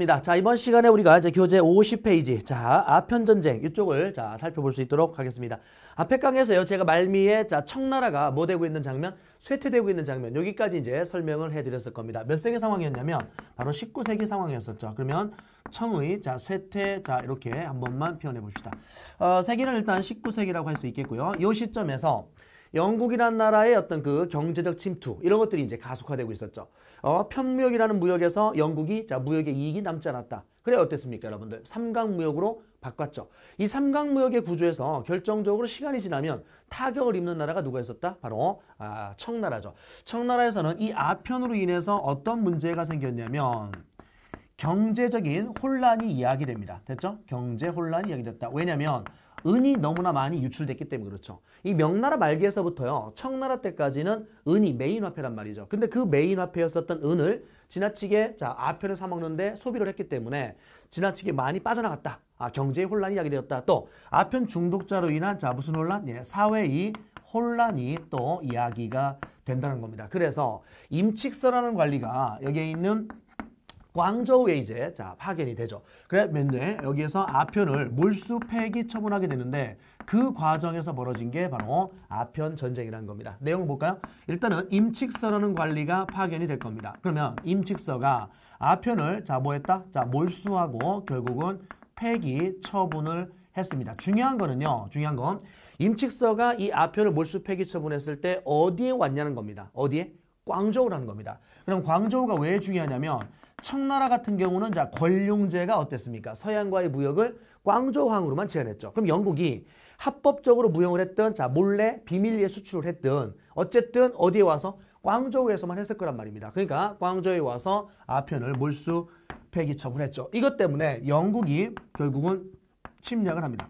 반갑습니다. 자, 이번 시간에 우리가 이제 교재 50페이지, 자, 아편 전쟁 이쪽을 자, 살펴볼 수 있도록 하겠습니다. 앞에 강에서요, 제가 말미에 자, 청나라가 뭐 되고 있는 장면, 쇠퇴되고 있는 장면, 여기까지 이제 설명을 해 드렸을 겁니다. 몇 세기 상황이었냐면 바로 19세기 상황이었었죠. 그러면 청의 자, 쇠퇴 자, 이렇게 한 번만 표현해 봅시다. 어, 세기는 일단 19세기라고 할 수 있겠고요. 이 시점에서 영국이란 나라의 어떤 그 경제적 침투 이런 것들이 이제 가속화되고 있었죠. 어, 편무역이라는 무역에서 영국이 자 무역의 이익이 남지 않았다. 그래 어땠습니까 여러분들? 삼각무역으로 바꿨죠. 이 삼각무역의 구조에서 결정적으로 시간이 지나면 타격을 입는 나라가 누가 있었다? 바로 아, 청나라죠. 청나라에서는 이 아편으로 인해서 어떤 문제가 생겼냐면 경제적인 혼란이 이야기됩니다. 됐죠? 경제 혼란이 이야기됐다. 왜냐하면 은이 너무나 많이 유출됐기 때문에 그렇죠. 이 명나라 말기에서부터요. 청나라 때까지는 은이 메인 화폐란 말이죠. 근데 그 메인 화폐였었던 은을 지나치게 자 아편을 사 먹는데 소비를 했기 때문에 지나치게 많이 빠져나갔다. 아 경제의 혼란이 야기되었다. 또 아편 중독자로 인한 자 무슨 혼란? 예, 사회의 혼란이 또 이야기가 된다는 겁니다. 그래서 임칙서라는 관리가 여기에 있는 광저우에 이제 자 파견이 되죠. 그래 맨날 여기에서 아편을 몰수 폐기 처분하게 되는데 그 과정에서 벌어진 게 바로 아편 전쟁이라는 겁니다. 내용 볼까요? 일단은 임칙서라는 관리가 파견이 될 겁니다. 그러면 임칙서가 아편을 자 뭐했다? 자 몰수하고 결국은 폐기 처분을 했습니다. 중요한 거는요. 중요한 건 임칙서가 이 아편을 몰수 폐기 처분했을 때 어디에 왔냐는 겁니다. 어디에? 광저우라는 겁니다. 그럼 광저우가 왜 중요하냐면 청나라 같은 경우는 자 권룡제가 어땠습니까? 서양과의 무역을 꽝조항으로만 제한했죠. 그럼 영국이 합법적으로 무역을 했든 자 몰래 비밀리에 수출을 했든 어쨌든 어디에 와서 꽝조우에서만 했을 거란 말입니다. 그러니까 꽝조에 와서 아편을 몰수 폐기 처분했죠. 이것 때문에 영국이 결국은 침략을 합니다.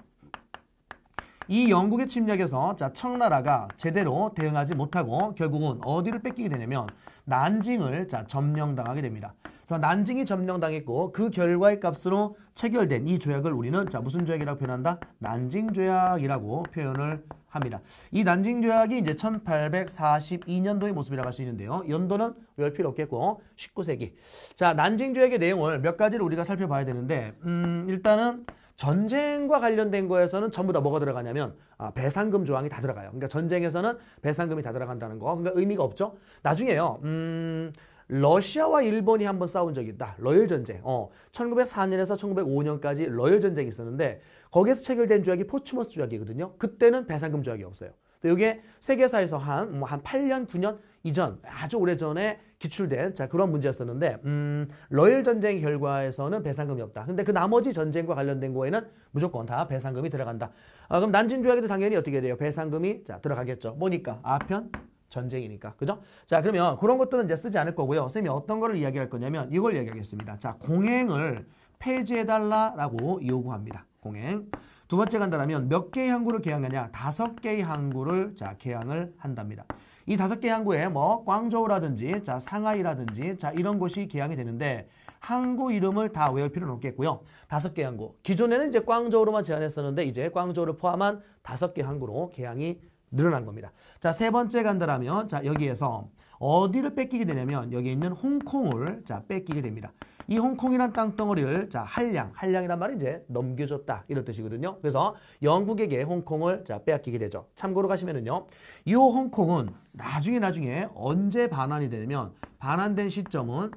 이 영국의 침략에서 자 청나라가 제대로 대응하지 못하고 결국은 어디를 뺏기게 되냐면 난징을 자 점령당하게 됩니다. 자, 난징이 점령당했고 그 결과의 값으로 체결된 이 조약을 우리는 자 무슨 조약이라고 표현한다? 난징 조약이라고 표현을 합니다. 이 난징 조약이 이제 1842년도의 모습이라고 할 수 있는데요. 연도는 열 필요 없겠고 19세기. 자, 난징 조약의 내용을 몇 가지를 우리가 살펴봐야 되는데 음, 일단은 전쟁과 관련된 거에서는 전부 다 뭐가 들어가냐면 아, 배상금 조항이 다 들어가요. 그러니까 전쟁에서는 배상금이 다 들어간다는 거. 그러니까 의미가 없죠. 나중에요. 음, 러시아와 일본이 한번 싸운 적이 있다. 러일 전쟁. 어, 1904년에서 1905년까지 러일 전쟁이 있었는데 거기에서 체결된 조약이 포츠머스 조약이거든요. 그때는 배상금 조약이 없어요. 이게 세계사에서 한, 뭐 한 8년, 9년 이전, 아주 오래전에 기출된 자, 그런 문제였었는데, 음, 러일 전쟁 결과에서는 배상금이 없다. 근데 그 나머지 전쟁과 관련된 거에는 무조건 다 배상금이 들어간다. 아, 그럼 난징 조약에도 당연히 어떻게 돼요? 배상금이 자, 들어가겠죠. 보니까 아편, 전쟁이니까. 그죠? 자, 그러면 그런 것들은 이제 쓰지 않을 거고요. 선생님이 어떤 거를 이야기할 거냐면 이걸 이야기하겠습니다. 자, 공행을 폐지해달라라고 요구합니다. 공행. 두 번째 간다라면 몇 개의 항구를 개항하냐? 다섯 개의 항구를 자, 개항을 한답니다. 이 다섯 개 항구에 뭐 광저우라든지 자, 상하이라든지 자, 이런 곳이 개항이 되는데 항구 이름을 다 외울 필요는 없겠고요. 다섯 개 항구. 기존에는 이제 광저우로만 제한했었는데 이제 광저우를 포함한 다섯 개 항구로 개항이 늘어난 겁니다. 자, 세 번째 간다라면 자, 여기에서 어디를 뺏기게 되냐면 여기 있는 홍콩을 자, 뺏기게 됩니다. 이 홍콩이란 땅덩어리를 자, 한량, 한량이란 말은 이제 넘겨줬다 이런 뜻이거든요. 그래서 영국에게 홍콩을 자, 빼앗기게 되죠. 참고로 가시면은요. 이 홍콩은 나중에 나중에 언제 반환이 되냐면 반환된 시점은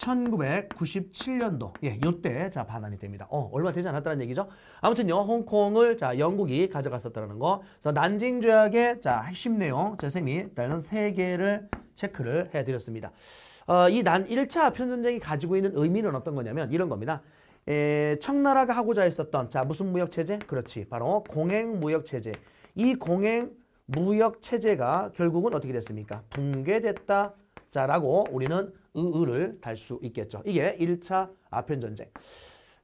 1997년도 예, 요때 자 반환이 됩니다. 어, 얼마 되지 않았다는 얘기죠. 아무튼요 홍콩을 자 영국이 가져갔었다는 거. 그래서 난징 조약의 자 핵심 내용 제 쌤이 다른 세 개를 체크를 해드렸습니다. 어, 이 난 1차 편 전쟁이 가지고 있는 의미는 어떤 거냐면 이런 겁니다. 에, 청나라가 하고자 했었던 자 무슨 무역 체제? 그렇지 바로 공행 무역 체제. 이 공행 무역 체제가 결국은 어떻게 됐습니까? 붕괴됐다. 자라고 우리는 의를 달 수 있겠죠. 이게 1차 아편 전쟁.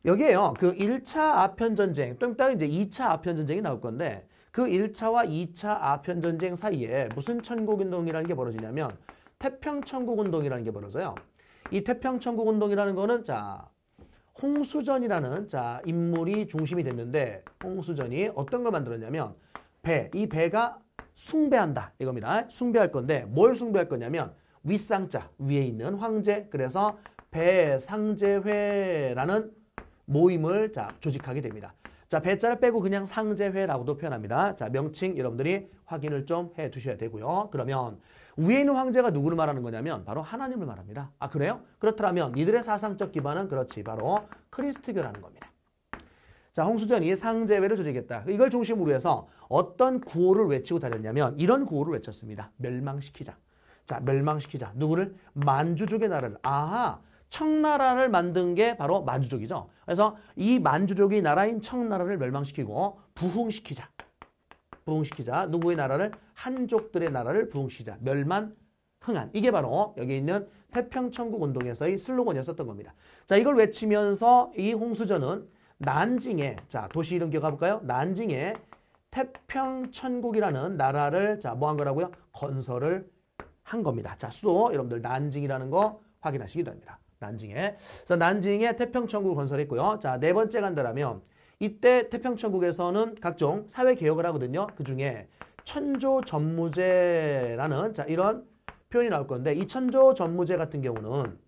여기에요. 그 1차 아편 전쟁, 또 이따 이제 2차 아편 전쟁이 나올 건데 그 1차와 2차 아편 전쟁 사이에 무슨 천국 운동이라는 게 벌어지냐면 태평 천국 운동이라는 게 벌어져요. 이 태평 천국 운동이라는 거는 자, 홍수전이라는 자, 인물이 중심이 됐는데 홍수전이 어떤 걸 만들었냐면 배, 이 배가 숭배한다 이겁니다. 숭배할 건데 뭘 숭배할 거냐면 윗상자 위에 있는 황제 그래서 배상제회라는 모임을 자 조직하게 됩니다. 자 배자를 빼고 그냥 상제회라고도 표현합니다. 자 명칭 여러분들이 확인을 좀 해두셔야 되고요. 그러면 위에 있는 황제가 누구를 말하는 거냐면 바로 하나님을 말합니다. 아 그래요? 그렇다면 이들의 사상적 기반은 그렇지 바로 크리스트교라는 겁니다. 자 홍수전이 상제회를 조직했다. 이걸 중심으로 해서 어떤 구호를 외치고 다녔냐면 이런 구호를 외쳤습니다. 멸망시키자. 자, 멸망시키자. 누구를? 만주족의 나라를. 아하, 청나라를 만든 게 바로 만주족이죠. 그래서 이 만주족이 나라인 청나라를 멸망시키고 부흥시키자. 부흥시키자. 누구의 나라를? 한족들의 나라를 부흥시키자. 멸만, 흥한. 이게 바로 여기 있는 태평천국 운동에서의 슬로건이었었던 겁니다. 자, 이걸 외치면서 이 홍수전은 난징에, 자, 도시 이름 기억해 볼까요? 난징에 태평천국이라는 나라를 자, 뭐 한 거라고요? 건설을 한 겁니다. 자, 수도 여러분들 난징이라는 거 확인하시기 바랍니다. 난징에. 그래서 난징에 태평천국 건설했고요. 자, 네 번째 간다라면 이때 태평천국에서는 각종 사회 개혁을 하거든요. 그 중에 천조 전무제라는 자, 이런 표현이 나올 건데 이 천조 전무제 같은 경우는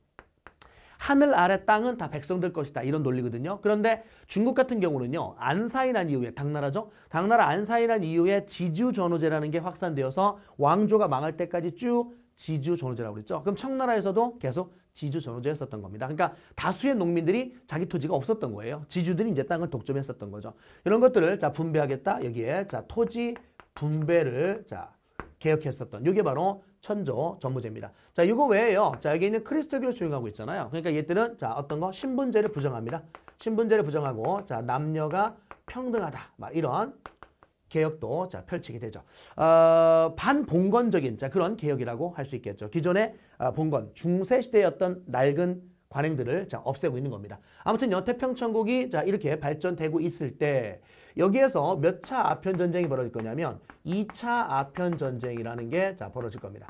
하늘 아래 땅은 다 백성들 것이다. 이런 논리거든요. 그런데 중국 같은 경우는요. 안사인한 이후에 당나라죠. 당나라 안사인한 이후에 지주 전후제라는 게 확산되어서 왕조가 망할 때까지 쭉 지주 전후제라고 그랬죠. 그럼 청나라에서도 계속 지주 전후제였었던 겁니다. 그러니까 다수의 농민들이 자기 토지가 없었던 거예요. 지주들이 이제 땅을 독점했었던 거죠. 이런 것들을 자 분배하겠다. 여기에 자 토지 분배를 자 개혁했었던 이게 바로 천조 전무제입니다. 자, 이거 외에요. 자, 여기 있는 크리스토교를 수용하고 있잖아요. 그러니까 얘들은 자, 어떤 거 신분제를 부정합니다. 신분제를 부정하고 자, 남녀가 평등하다. 막 이런 개혁도 자, 펼치게 되죠. 어, 반봉건적인 자, 그런 개혁이라고 할 수 있겠죠. 기존의 어, 봉건, 중세시대였던 낡은 관행들을 자, 없애고 있는 겁니다. 아무튼 여태평천국이 자, 이렇게 발전되고 있을 때 여기에서 몇 차 아편 전쟁이 벌어질 거냐면 2차 아편 전쟁이라는 게 자, 벌어질 겁니다.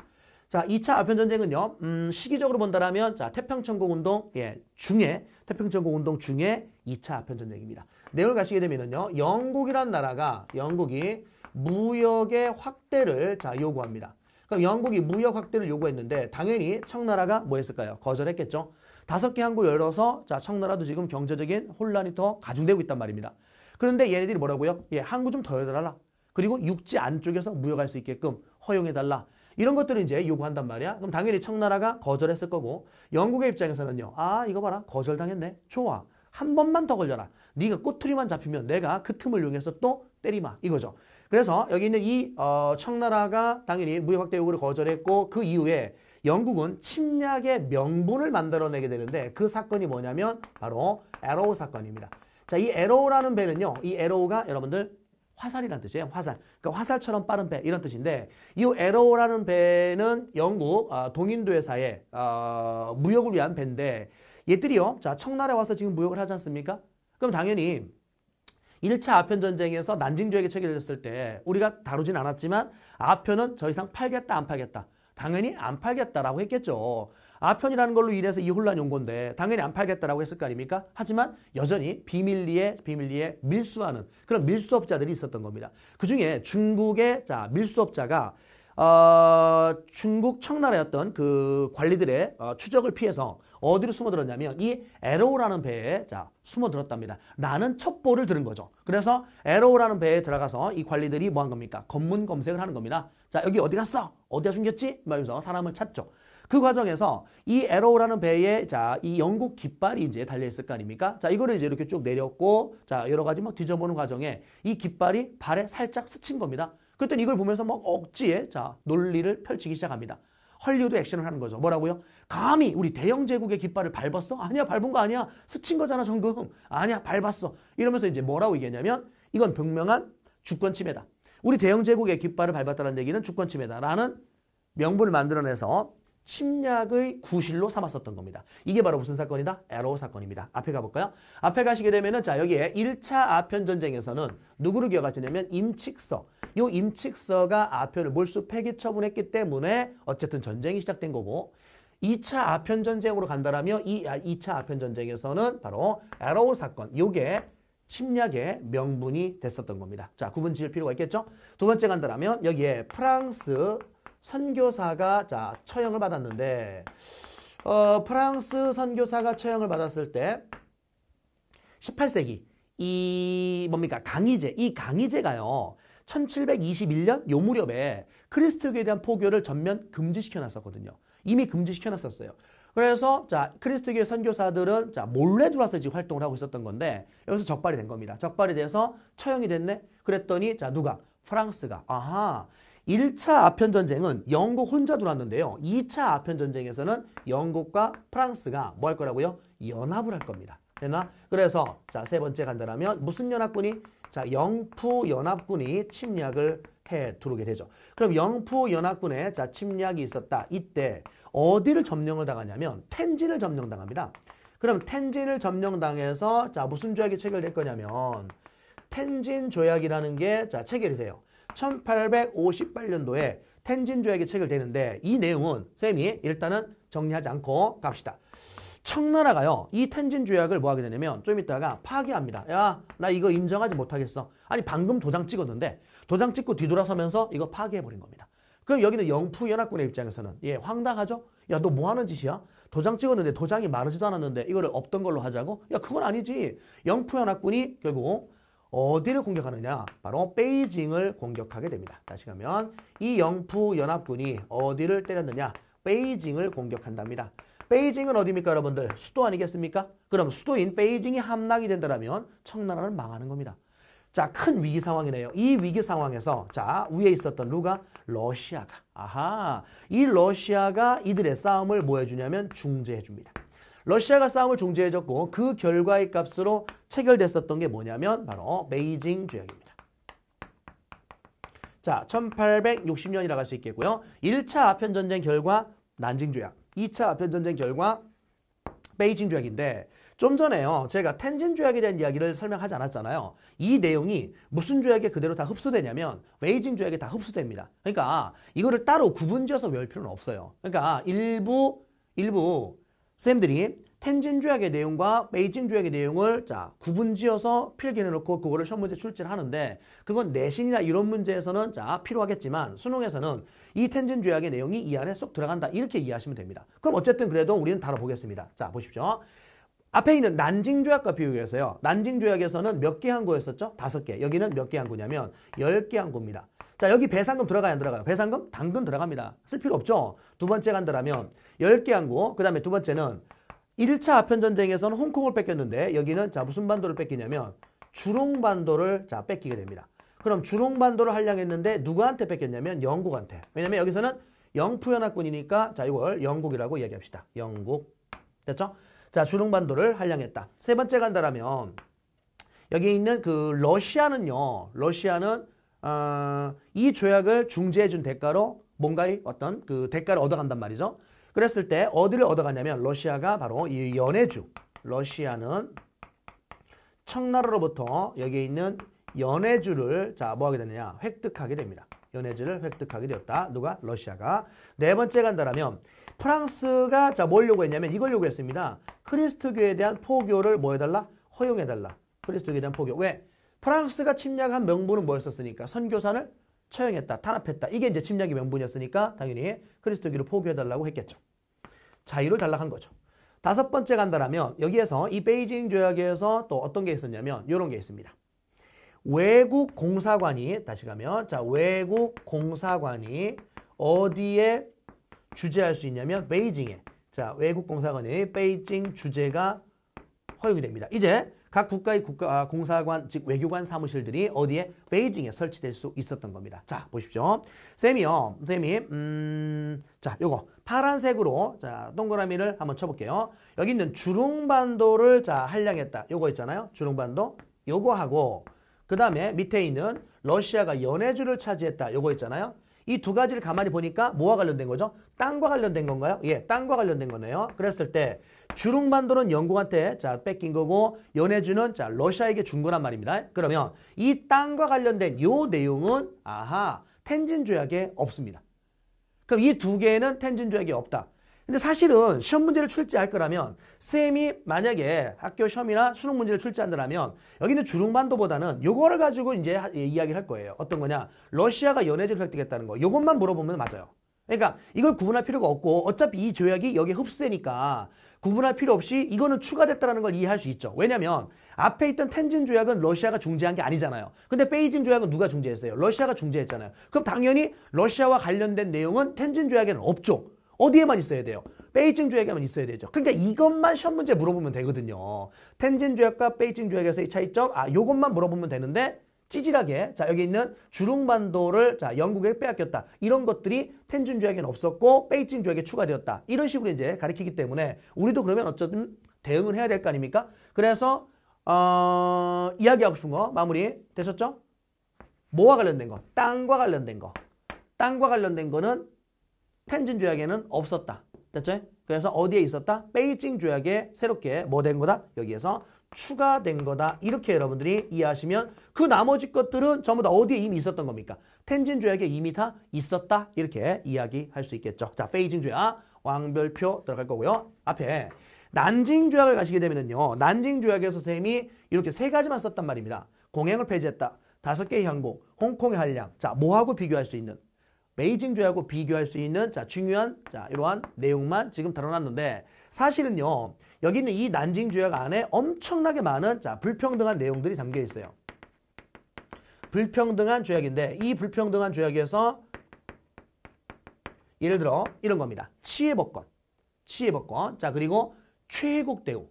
자, 2차 아편 전쟁은요. 음, 시기적으로 본다라면 자, 태평천국 운동 예, 중에 태평천공 운동 중에 2차 아편 전쟁입니다. 내용을 가시게 되면은요. 영국이란 나라가 영국이 무역의 확대를 자, 요구합니다. 그럼 영국이 무역 확대를 요구했는데 당연히 청나라가 뭐 했을까요? 거절했겠죠. 다섯 개 항구 열어서 자 청나라도 지금 경제적인 혼란이 더 가중되고 있단 말입니다. 그런데 얘네들이 뭐라고요? 예, 항구 좀 더 해달라. 그리고 육지 안쪽에서 무역할 수 있게끔 허용해달라. 이런 것들을 이제 요구한단 말이야. 그럼 당연히 청나라가 거절했을 거고 영국의 입장에서는요. 아 이거 봐라 거절당했네. 좋아. 한 번만 더 걸려라. 네가 꼬투리만 잡히면 내가 그 틈을 이용해서 또 때리마 이거죠. 그래서 여기 있는 이 어, 청나라가 당연히 무역 확대 요구를 거절했고 그 이후에 영국은 침략의 명분을 만들어내게 되는데 그 사건이 뭐냐면 바로 에로우 사건입니다. 자, 이 에로우라는 배는요. 이 에로우가 여러분들 화살이란 뜻이에요. 화살. 그러니까 화살처럼 빠른 배 이런 뜻인데 이 에로우라는 배는 영국 어, 아, 동인도 회사의 어, 아, 무역을 위한 배인데 얘들이요. 자, 청나라에 와서 지금 무역을 하지 않습니까? 그럼 당연히 1차 아편 전쟁에서 난징 조약이 체결됐을 때 우리가 다루진 않았지만 아편은 더 이상 팔겠다 안 팔겠다. 당연히 안 팔겠다라고 했겠죠. 아편이라는 걸로 인해서 이 혼란이 온 건데 당연히 안 팔겠다라고 했을 거 아닙니까? 하지만 여전히 비밀리에 비밀리에 밀수하는 그런 밀수업자들이 있었던 겁니다. 그중에 중국의 자 밀수업자가 어, 중국 청나라였던 그 관리들의 어, 추적을 피해서 어디로 숨어들었냐면 이 에로우라는 배에 자 숨어들었답니다. 라는 첩보를 들은 거죠. 그래서 에로우라는 배에 들어가서 이 관리들이 뭐 한 겁니까? 검문 검색을 하는 겁니다. 자 여기 어디 갔어? 어디가 숨겼지? 말면서 사람을 찾죠. 그 과정에서 이 에로우라는 배에 자, 이 영국 깃발이 이제 달려있을 거 아닙니까? 자, 이거를 이제 이렇게 쭉 내렸고, 자, 여러 가지 막 뭐 뒤져보는 과정에 이 깃발이 발에 살짝 스친 겁니다. 그랬더니 이걸 보면서 막 억지에 자, 논리를 펼치기 시작합니다. 헐리우드 액션을 하는 거죠. 뭐라고요? 감히 우리 대영 제국의 깃발을 밟았어? 아니야, 밟은 거 아니야. 스친 거잖아, 정금. 아니야, 밟았어. 이러면서 이제 뭐라고 얘기하냐면 이건 병명한 주권 침해다. 우리 대영 제국의 깃발을 밟았다는 얘기는 주권 침해다라는 명분을 만들어내서 침략의 구실로 삼았었던 겁니다. 이게 바로 무슨 사건이다? 에로 사건입니다. 앞에 가볼까요? 앞에 가시게 되면은 자 여기에 1차 아편 전쟁에서는 누구를 기억하시냐면 임칙서. 요 임칙서가 아편을 몰수 폐기 처분했기 때문에 어쨌든 전쟁이 시작된 거고 2차 아편 전쟁으로 간다라며 이 2차 아, 아편 전쟁에서는 바로 에로 사건. 요게 침략의 명분이 됐었던 겁니다. 자, 구분 지을 필요가 있겠죠? 두 번째 간다라면 여기에 프랑스 선교사가 자 처형을 받았는데 어, 프랑스 선교사가 처형을 받았을 때 18세기 이 뭡니까 강희제 이 강희제가요 1721년 요 무렵에 크리스트교에 대한 포교를 전면 금지시켜 놨었거든요. 이미 금지시켜 놨었어요. 그래서 자 크리스트교의 선교사들은 자 몰래 들어와서 지금 활동을 하고 있었던 건데 여기서 적발이 된 겁니다. 적발이 돼서 처형이 됐네. 그랬더니 자 누가 프랑스가 아하 1차 아편 전쟁은 영국 혼자 들어왔는데요. 2차 아편 전쟁에서는 영국과 프랑스가 뭐 할 거라고요? 연합을 할 겁니다. 됐나? 그래서 자, 세 번째 간다라면 무슨 연합군이 자, 영푸 연합군이 침략을 해두르게 되죠. 그럼 영푸 연합군의 자, 침략이 있었다. 이때 어디를 점령을 당하냐면 텐진을 점령당합니다. 그럼 텐진을 점령당해서 자, 무슨 조약이 체결될 거냐면 텐진 조약이라는 게 자, 체결이 돼요. 1858년도에 텐진 조약이 체결되는데 이 내용은 쌤이 일단은 정리하지 않고 갑시다. 청나라가요. 이 텐진 조약을 뭐 하게 되냐면 좀 이따가 파기합니다. 야, 나 이거 인정하지 못하겠어. 아니 방금 도장 찍었는데 도장 찍고 뒤돌아서면서 이거 파기해 버린 겁니다. 그럼 여기는 영푸 연합군의 입장에서는 예, 황당하죠. 야, 너 뭐 하는 짓이야? 도장 찍었는데 도장이 마르지도 않았는데 이거를 없던 걸로 하자고? 야, 그건 아니지. 영푸 연합군이 결국 어디를 공격하느냐? 바로 베이징을 공격하게 됩니다. 다시 가면 이 영푸 연합군이 어디를 때렸느냐? 베이징을 공격한답니다. 베이징은 어디입니까 여러분들? 수도 아니겠습니까? 그럼 수도인 베이징이 함락이 된다면 청나라는 망하는 겁니다. 자, 큰 위기 상황이네요. 이 위기 상황에서 자, 위에 있었던 누가? 러시아가. 아하, 이 러시아가 이들의 싸움을 뭐 해주냐면 중재해줍니다. 러시아가 싸움을 중지해줬고 그 결과의 값으로 체결됐었던 게 뭐냐면 바로 베이징 조약입니다. 자, 1860년이라고 할 수 있겠고요. 1차 아편전쟁 결과 난징 조약, 2차 아편전쟁 결과 베이징 조약인데 좀 전에요. 제가 텐진 조약에 대한 이야기를 설명하지 않았잖아요. 이 내용이 무슨 조약에 그대로 다 흡수되냐면 베이징 조약에 다 흡수됩니다. 그러니까 이거를 따로 구분지어서 외울 필요는 없어요. 그러니까 일부 일부 쌤들이 텐진 조약의 내용과 베이징 조약의 내용을 자 구분지어서 필기해놓고 그거를 시험 문제 출제를 하는데 그건 내신이나 이런 문제에서는 자 필요하겠지만 수능에서는 이 텐진 조약의 내용이 이 안에 쏙 들어간다 이렇게 이해하시면 됩니다. 그럼 어쨌든 그래도 우리는 다뤄보겠습니다. 자 보십시오. 앞에 있는 난징 조약과 비교해서요. 난징 조약에서는 몇 개 한 거였었죠? 다섯 개. 여기는 몇 개 한 거냐면 열 개 한 겁니다. 자 여기 배상금 들어가요 안 들어가요? 배상금 당근 들어갑니다. 쓸 필요 없죠. 두 번째 간다라면 10개 항구 그 다음에 두 번째는 1차 아편전쟁에서는 홍콩을 뺏겼는데 여기는 자 무슨 반도를 뺏기냐면 주롱반도를 자 뺏기게 됩니다. 그럼 주롱반도를 할량했는데 누구한테 뺏겼냐면 영국한테. 왜냐면 여기서는 영프연합군이니까자 이걸 영국이라고 얘기합시다 영국. 됐죠? 자 주롱반도를 할량했다. 세 번째 간다라면 여기 있는 그 러시아는요. 러시아는 어, 이 조약을 중재해준 대가로 뭔가의 어떤 그 대가를 얻어간단 말이죠. 그랬을 때 어디를 얻어갔냐면 러시아가 바로 이 연해주 러시아는 청나라로부터 여기에 있는 연해주를 자 뭐하게 되느냐 획득하게 됩니다. 연해주를 획득하게 되었다. 누가? 러시아가. 네 번째 간다라면 프랑스가 자 뭘 요구했냐면 이걸 요구했습니다. 크리스트교에 대한 포교를 뭐 해달라? 허용해달라. 크리스트교에 대한 포교. 왜? 프랑스가 침략한 명분은 뭐였었으니까 선교사를 처형했다, 탄압했다. 이게 이제 침략의 명분이었으니까 당연히 그리스도교를 포기해달라고 했겠죠. 자유를 달라한 거죠. 다섯 번째 간다라면 여기에서 이 베이징 조약에서 또 어떤 게 있었냐면 이런 게 있습니다. 외국 공사관이 다시 가면 자 외국 공사관이 어디에 주재할 수 있냐면 베이징에 자 외국 공사관이 베이징 주재가 허용이 됩니다. 이제 각 국가의 국가 아, 공사관 즉 외교관 사무실들이 어디에 베이징에 설치될 수 있었던 겁니다. 자 보십시오. 쌤이요. 쌤이 음자 요거 파란색으로 자 동그라미를 한번 쳐볼게요. 여기 있는 주룽반도를자 한량했다. 요거 있잖아요. 주룽반도 요거 하고 그 다음에 밑에 있는 러시아가 연해주를 차지했다. 요거 있잖아요. 이두 가지를 가만히 보니까 뭐와 관련된 거죠? 땅과 관련된 건가요? 예, 땅과 관련된 거네요. 그랬을 때 주룩만도는 영국한테 자 뺏긴 거고 연해주는 자 러시아에게 준 거란 말입니다. 그러면 이 땅과 관련된 요 내용은 아하 텐진 조약에 없습니다. 그럼 이 두 개는 텐진 조약에 없다. 근데 사실은 시험 문제를 출제할 거라면 쌤이 만약에 학교 시험이나 수능 문제를 출제한다면 여기는 주릉반도보다는 요거를 가지고 이제 예, 이야기를 할 거예요. 어떤 거냐? 러시아가 연해제를 획득했다는 거. 요것만 물어보면 맞아요. 그러니까 이걸 구분할 필요가 없고 어차피 이 조약이 여기에 흡수되니까 구분할 필요 없이 이거는 추가됐다는 걸 이해할 수 있죠. 왜냐하면 앞에 있던 텐진 조약은 러시아가 중재한 게 아니잖아요. 근데 베이징 조약은 누가 중재했어요? 러시아가 중재했잖아요. 그럼 당연히 러시아와 관련된 내용은 텐진 조약에는 없죠. 어디에만 있어야 돼요? 베이징 조약에만 있어야 되죠. 그러니까 이것만 시험 문제 물어보면 되거든요. 텐진 조약과 베이징 조약에서의 차이점, 아, 요것만 물어보면 되는데 찌질하게 자 여기 있는 주룽반도를 자 영국에 빼앗겼다 이런 것들이 텐준 조약에는 없었고 베이징 조약에 추가되었다 이런 식으로 이제 가리키기 때문에 우리도 그러면 어쨌든 대응을 해야 될 거 아닙니까? 그래서 어, 이야기하고 싶은 거 마무리 되셨죠? 뭐와 관련된 거? 땅과 관련된 거. 땅과 관련된 거는 텐진 조약에는 없었다. 됐죠? 그래서 어디에 있었다? 베이징 조약에 새롭게 뭐 된 거다? 여기에서 추가된 거다. 이렇게 여러분들이 이해하시면 그 나머지 것들은 전부 다 어디에 이미 있었던 겁니까? 텐진 조약에 이미 다 있었다. 이렇게 이야기할 수 있겠죠. 자, 베이징 조약 왕별표 들어갈 거고요. 앞에 난징 조약을 가시게 되면요. 난징 조약에서 쌤이 이렇게 세 가지만 썼단 말입니다. 공행을 폐지했다. 다섯 개의 항공, 홍콩의 한량. 자, 뭐하고 비교할 수 있는? 베이징 조약하고 비교할 수 있는 자 중요한 자 이러한 내용만 지금 드러났는데 사실은요 여기 있는 이 난징 조약 안에 엄청나게 많은 자 불평등한 내용들이 담겨 있어요. 불평등한 조약인데 이 불평등한 조약에서 예를 들어 이런 겁니다. 치해법권, 치해법권, 자 그리고 최애국 대우,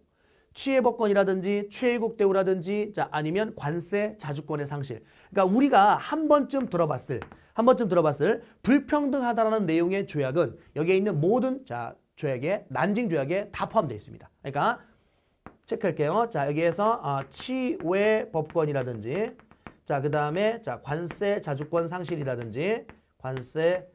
취해법권이라든지 최애국 대우라든지 자 아니면 관세 자주권의 상실 그러니까 우리가 한 번쯤 들어봤을 한 번쯤 들어봤을 불평등하다라는 내용의 조약은 여기에 있는 모든 자 조약에 난징 조약에 다 포함되어 있습니다. 그러니까 체크할게요. 자 여기에서 아, 치외 법권이라든지 자그 다음에 자 관세 자주권 상실이라든지 관세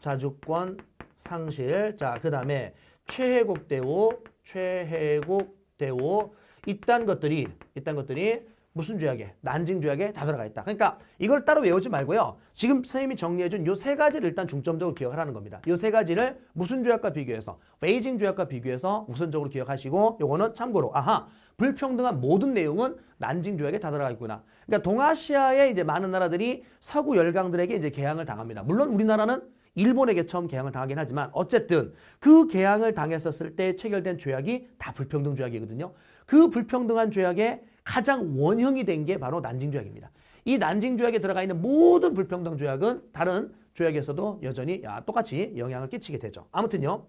자주권 상실 자그 다음에 최혜국 대우 최혜국 대우 이딴 것들이 이딴 것들이 무슨 조약에? 난징 조약에 다 들어가 있다. 그러니까 이걸 따로 외우지 말고요. 지금 선생님이 정리해준 요 세 가지를 일단 중점적으로 기억하라는 겁니다. 요 세 가지를 무슨 조약과 비교해서 베이징 조약과 비교해서 우선적으로 기억하시고 요거는 참고로 아하 불평등한 모든 내용은 난징 조약에 다 들어가 있구나. 그러니까 동아시아의 이제 많은 나라들이 서구 열강들에게 이제 개항을 당합니다. 물론 우리나라는 일본에게 처음 개항을 당하긴 하지만 어쨌든 그 개항을 당했었을 때 체결된 조약이 다 불평등 조약이거든요. 그 불평등한 조약에 가장 원형이 된 게 바로 난징 조약입니다. 이 난징 조약에 들어가 있는 모든 불평등 조약은 다른 조약에서도 여전히 야, 아, 똑같이 영향을 끼치게 되죠. 아무튼요.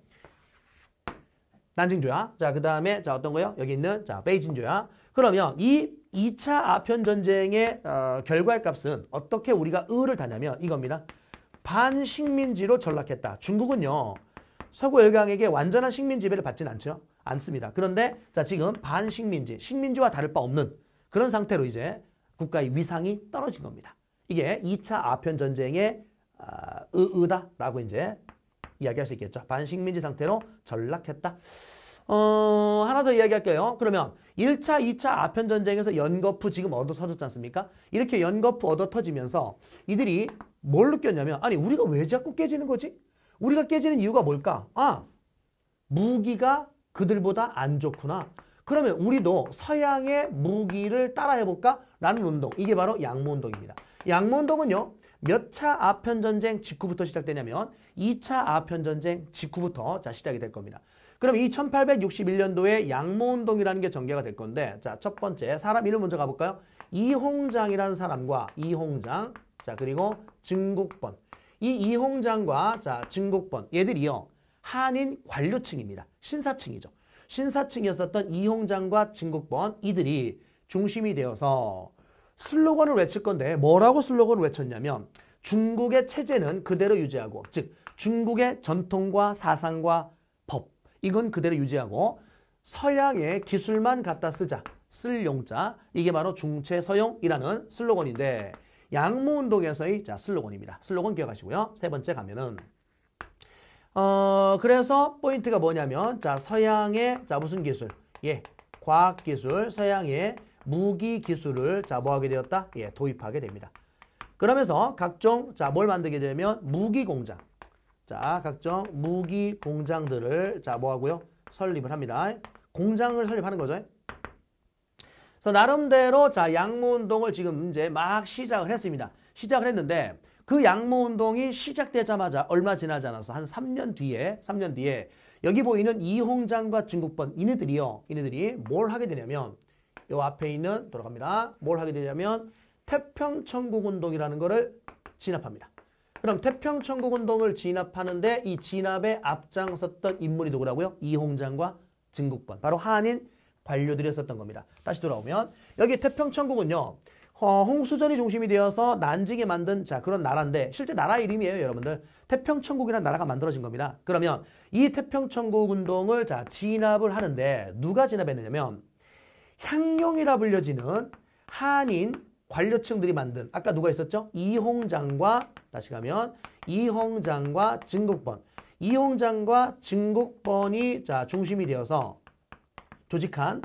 난징 조약. 자, 그다음에 자, 어떤 거요? 여기 있는 자, 베이징 조약. 그러면 이 2차 아편 전쟁의 어, 결과의 값은 어떻게 우리가 을을 다냐면 이겁니다. 반식민지로 전락했다. 중국은요. 서구 열강에게 완전한 식민 지배를 받진 않죠. 않습니다. 그런데 자 지금 반식민지, 식민지와 다를 바 없는 그런 상태로 이제 국가의 위상이 떨어진 겁니다. 이게 2차 아편 전쟁의 아, 의의다라고 이제 이야기할 수 있겠죠. 반식민지 상태로 전락했다. 어, 하나 더 이야기할게요. 그러면 1차, 2차 아편 전쟁에서 연거푸 지금 얻어 터졌지 않습니까? 이렇게 연거푸 얻어 터지면서 이들이 뭘 느꼈냐면 아니 우리가 왜 자꾸 깨지는 거지? 우리가 깨지는 이유가 뭘까? 아 무기가 그들보다 안 좋구나. 그러면 우리도 서양의 무기를 따라해볼까? 라는 운동. 이게 바로 양모 운동입니다. 양모 운동은요. 몇 차 아편 전쟁 직후부터 시작되냐면 2차 아편 전쟁 직후부터 자 시작이 될 겁니다. 그럼 2861년도에 양모 운동이라는 게 전개가 될 건데 자, 첫 번째 사람 이름 먼저 가 볼까요? 이홍장이라는 사람과 이홍장 자, 그리고 증국번. 이 이홍장과 자, 증국번 얘들이요. 한인 관료층입니다. 신사층이죠. 신사층이었었던 이홍장과 진국번 이들이 중심이 되어서 슬로건을 외칠 건데 뭐라고 슬로건을 외쳤냐면 중국의 체제는 그대로 유지하고 즉 중국의 전통과 사상과 법 이건 그대로 유지하고 서양의 기술만 갖다 쓰자 쓸 용자 이게 바로 중체서용이라는 슬로건인데 양무운동에서의 자 슬로건입니다. 슬로건 기억하시고요. 세 번째 가면은 어, 그래서 포인트가 뭐냐면 자, 서양의 자, 무슨 기술? 예. 과학 기술, 서양의 무기 기술을 자, 뭐 하게 되었다? 예, 도입하게 됩니다. 그러면서 각종 자, 뭘 만들게 되면 무기 공장. 자, 각종 무기 공장들을 자, 뭐 하고요? 설립을 합니다. 공장을 설립하는 거죠. 그래서 나름대로 자, 양무 운동을 지금 이제 막 시작을 했습니다. 시작을 했는데 그 양모 운동이 시작되자마자 얼마 지나지 않아서 한 3년 뒤에 3년 뒤에 여기 보이는 이홍장과 중국번 이네들이요. 이네들이 뭘 하게 되냐면 요 앞에 있는 돌아갑니다. 뭘 하게 되냐면 태평천국 운동이라는 거를 진압합니다. 그럼 태평천국 운동을 진압하는데 이 진압에 앞장섰던 인물이 누구라고요? 이홍장과 증국번 바로 한인 관료들이었었던 겁니다. 다시 돌아오면 여기 태평천국은요. 어, 홍수전이 중심이 되어서 난징에 만든 자 그런 나라인데 실제 나라 이름이에요 여러분들 태평천국이라는 나라가 만들어진 겁니다 그러면 이 태평천국 운동을 자 진압을 하는데 누가 진압했느냐면 향룡이라 불려지는 한인 관료층들이 만든 아까 누가 있었죠? 이홍장과 다시 가면 이홍장과 증국번 이홍장과 증국번이 자 중심이 되어서 조직한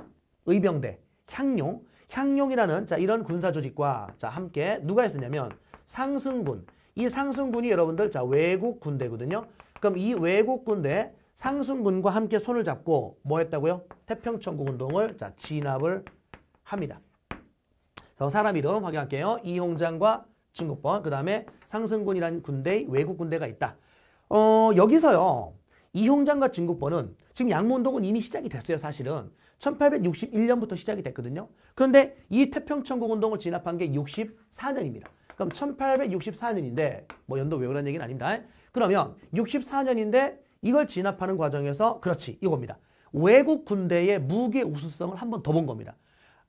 의병대 향룡 향룡이라는 자 이런 군사 조직과 자 함께 누가 있었냐면 상승군 이 상승군이 여러분들 자 외국 군대거든요. 그럼 이 외국 군대 상승군과 함께 손을 잡고 뭐 했다고요? 태평천국 운동을 자 진압을 합니다. 자 사람 이름 확인할게요. 이홍장과 진국번 그 다음에 상승군이라는 군대 외국 군대가 있다. 어 여기서요. 이홍장과 진국번은 지금 양문동은 이미 시작이 됐어요 사실은. 1861년부터 시작이 됐거든요. 그런데 이 태평천국 운동을 진압한 게 64년입니다. 그럼 1864년인데 뭐 연도 외우라는 얘기는 아닙니다. 그러면 64년인데 이걸 진압하는 과정에서 그렇지 이겁니다. 외국 군대의 무기 우수성을 한 번 더 본 겁니다.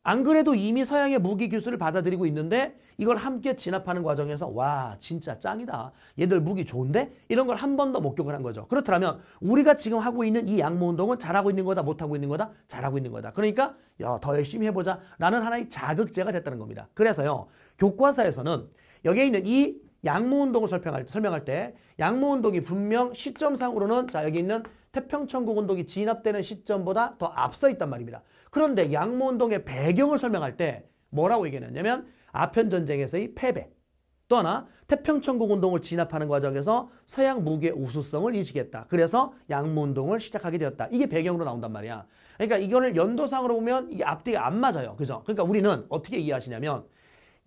안 그래도 이미 서양의 무기 기술을 받아들이고 있는데 이걸 함께 진압하는 과정에서 와 진짜 짱이다. 얘들 무기 좋은데? 이런 걸 한 번 더 목격을 한 거죠. 그렇다면 우리가 지금 하고 있는 이 양모 운동은 잘하고 있는 거다 못하고 있는 거다 잘하고 있는 거다. 그러니까 야, 더 열심히 해보자 라는 하나의 자극제가 됐다는 겁니다. 그래서요 교과서에서는 여기에 있는 이 양모 운동을 설명할, 설명할 때 양모 운동이 분명 시점상으로는 자 여기 있는 태평천국 운동이 진압되는 시점보다 더 앞서 있단 말입니다. 그런데 양무운동의 배경을 설명할 때 뭐라고 얘기했냐면 아편전쟁에서의 패배 또 하나 태평천국 운동을 진압하는 과정에서 서양 무기의 우수성을 인식했다. 그래서 양무운동을 시작하게 되었다. 이게 배경으로 나온단 말이야. 그러니까 이거를 연도상으로 보면 이 앞뒤가 안 맞아요. 그죠? 그러니까 우리는 어떻게 이해하시냐면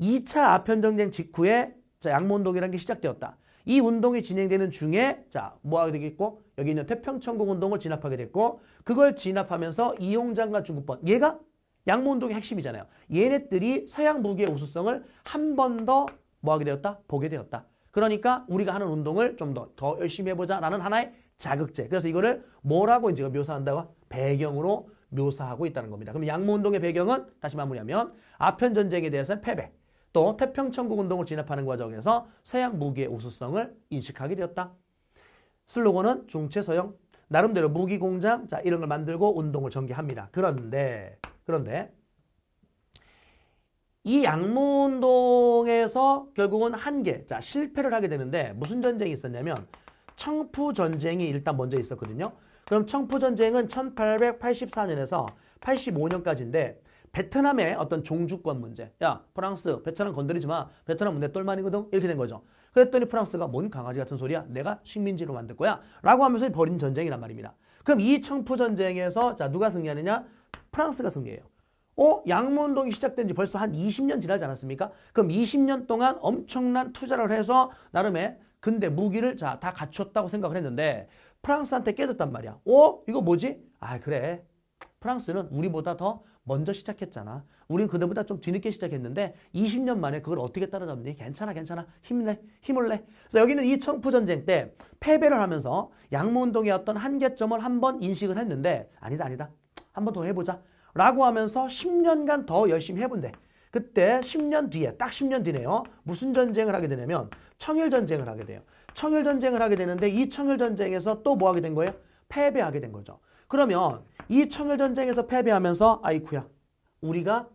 2차 아편전쟁 직후에 양무운동이라는 게 시작되었다. 이 운동이 진행되는 중에 자 뭐하게 되겠고 여기 있는 태평천국 운동을 진압하게 됐고 그걸 진압하면서 이용장과 중국번 얘가 양모운동의 핵심이잖아요. 얘네들이 서양 무기의 우수성을 한 번 더 뭐하게 되었다? 보게 되었다. 그러니까 우리가 하는 운동을 좀 더 더 열심히 해보자 라는 하나의 자극제. 그래서 이거를 뭐라고 이제 묘사한다고? 배경으로 묘사하고 있다는 겁니다. 그럼 양모운동의 배경은 다시 마무리하면 아편전쟁에 대해서는 패배. 또 태평천국 운동을 진압하는 과정에서 서양 무기의 우수성을 인식하게 되었다. 슬로건은 중체서형 나름대로 무기 공장 자 이런 걸 만들고 운동을 전개합니다. 그런데 그런데 이 양무운동에서 결국은 한계, 자 실패를 하게 되는데 무슨 전쟁이 있었냐면 청프 전쟁이 일단 먼저 있었거든요. 그럼 청프 전쟁은 1884년에서 85년까지인데 베트남의 어떤 종주권 문제, 야 프랑스 베트남 건드리지 마, 베트남 문제 똘만이거든 이렇게 된 거죠. 그랬더니 프랑스가 뭔 강아지 같은 소리야? 내가 식민지로 만들 거야? 라고 하면서 벌인 전쟁이란 말입니다. 그럼 이 청포 전쟁에서 자 누가 승리하느냐? 프랑스가 승리해요. 어? 양문운동이 시작된 지 벌써 한 20년 지나지 않았습니까? 그럼 20년 동안 엄청난 투자를 해서 나름의 근대 무기를 자 다 갖췄다고 생각을 했는데 프랑스한테 깨졌단 말이야. 어? 이거 뭐지? 아 그래. 프랑스는 우리보다 더 먼저 시작했잖아. 우린 그들보다 좀 뒤늦게 시작했는데 20년 만에 그걸 어떻게 따라잡니? 괜찮아 괜찮아 힘내 힘을 내. 그래서 여기는 이 청푸전쟁 때 패배를 하면서 양모운동의 어떤 한계점을 한번 인식을 했는데 아니다 아니다 한번 더 해보자 라고 하면서 10년간 더 열심히 해본대. 그때 10년 뒤에 딱 10년 뒤네요. 무슨 전쟁을 하게 되냐면 청일전쟁을 하게 돼요. 청일전쟁을 하게 되는데 이 청일전쟁에서 또 뭐 하게 된 거예요? 패배하게 된 거죠. 그러면 이 청일전쟁에서 패배하면서 아이쿠야 우리가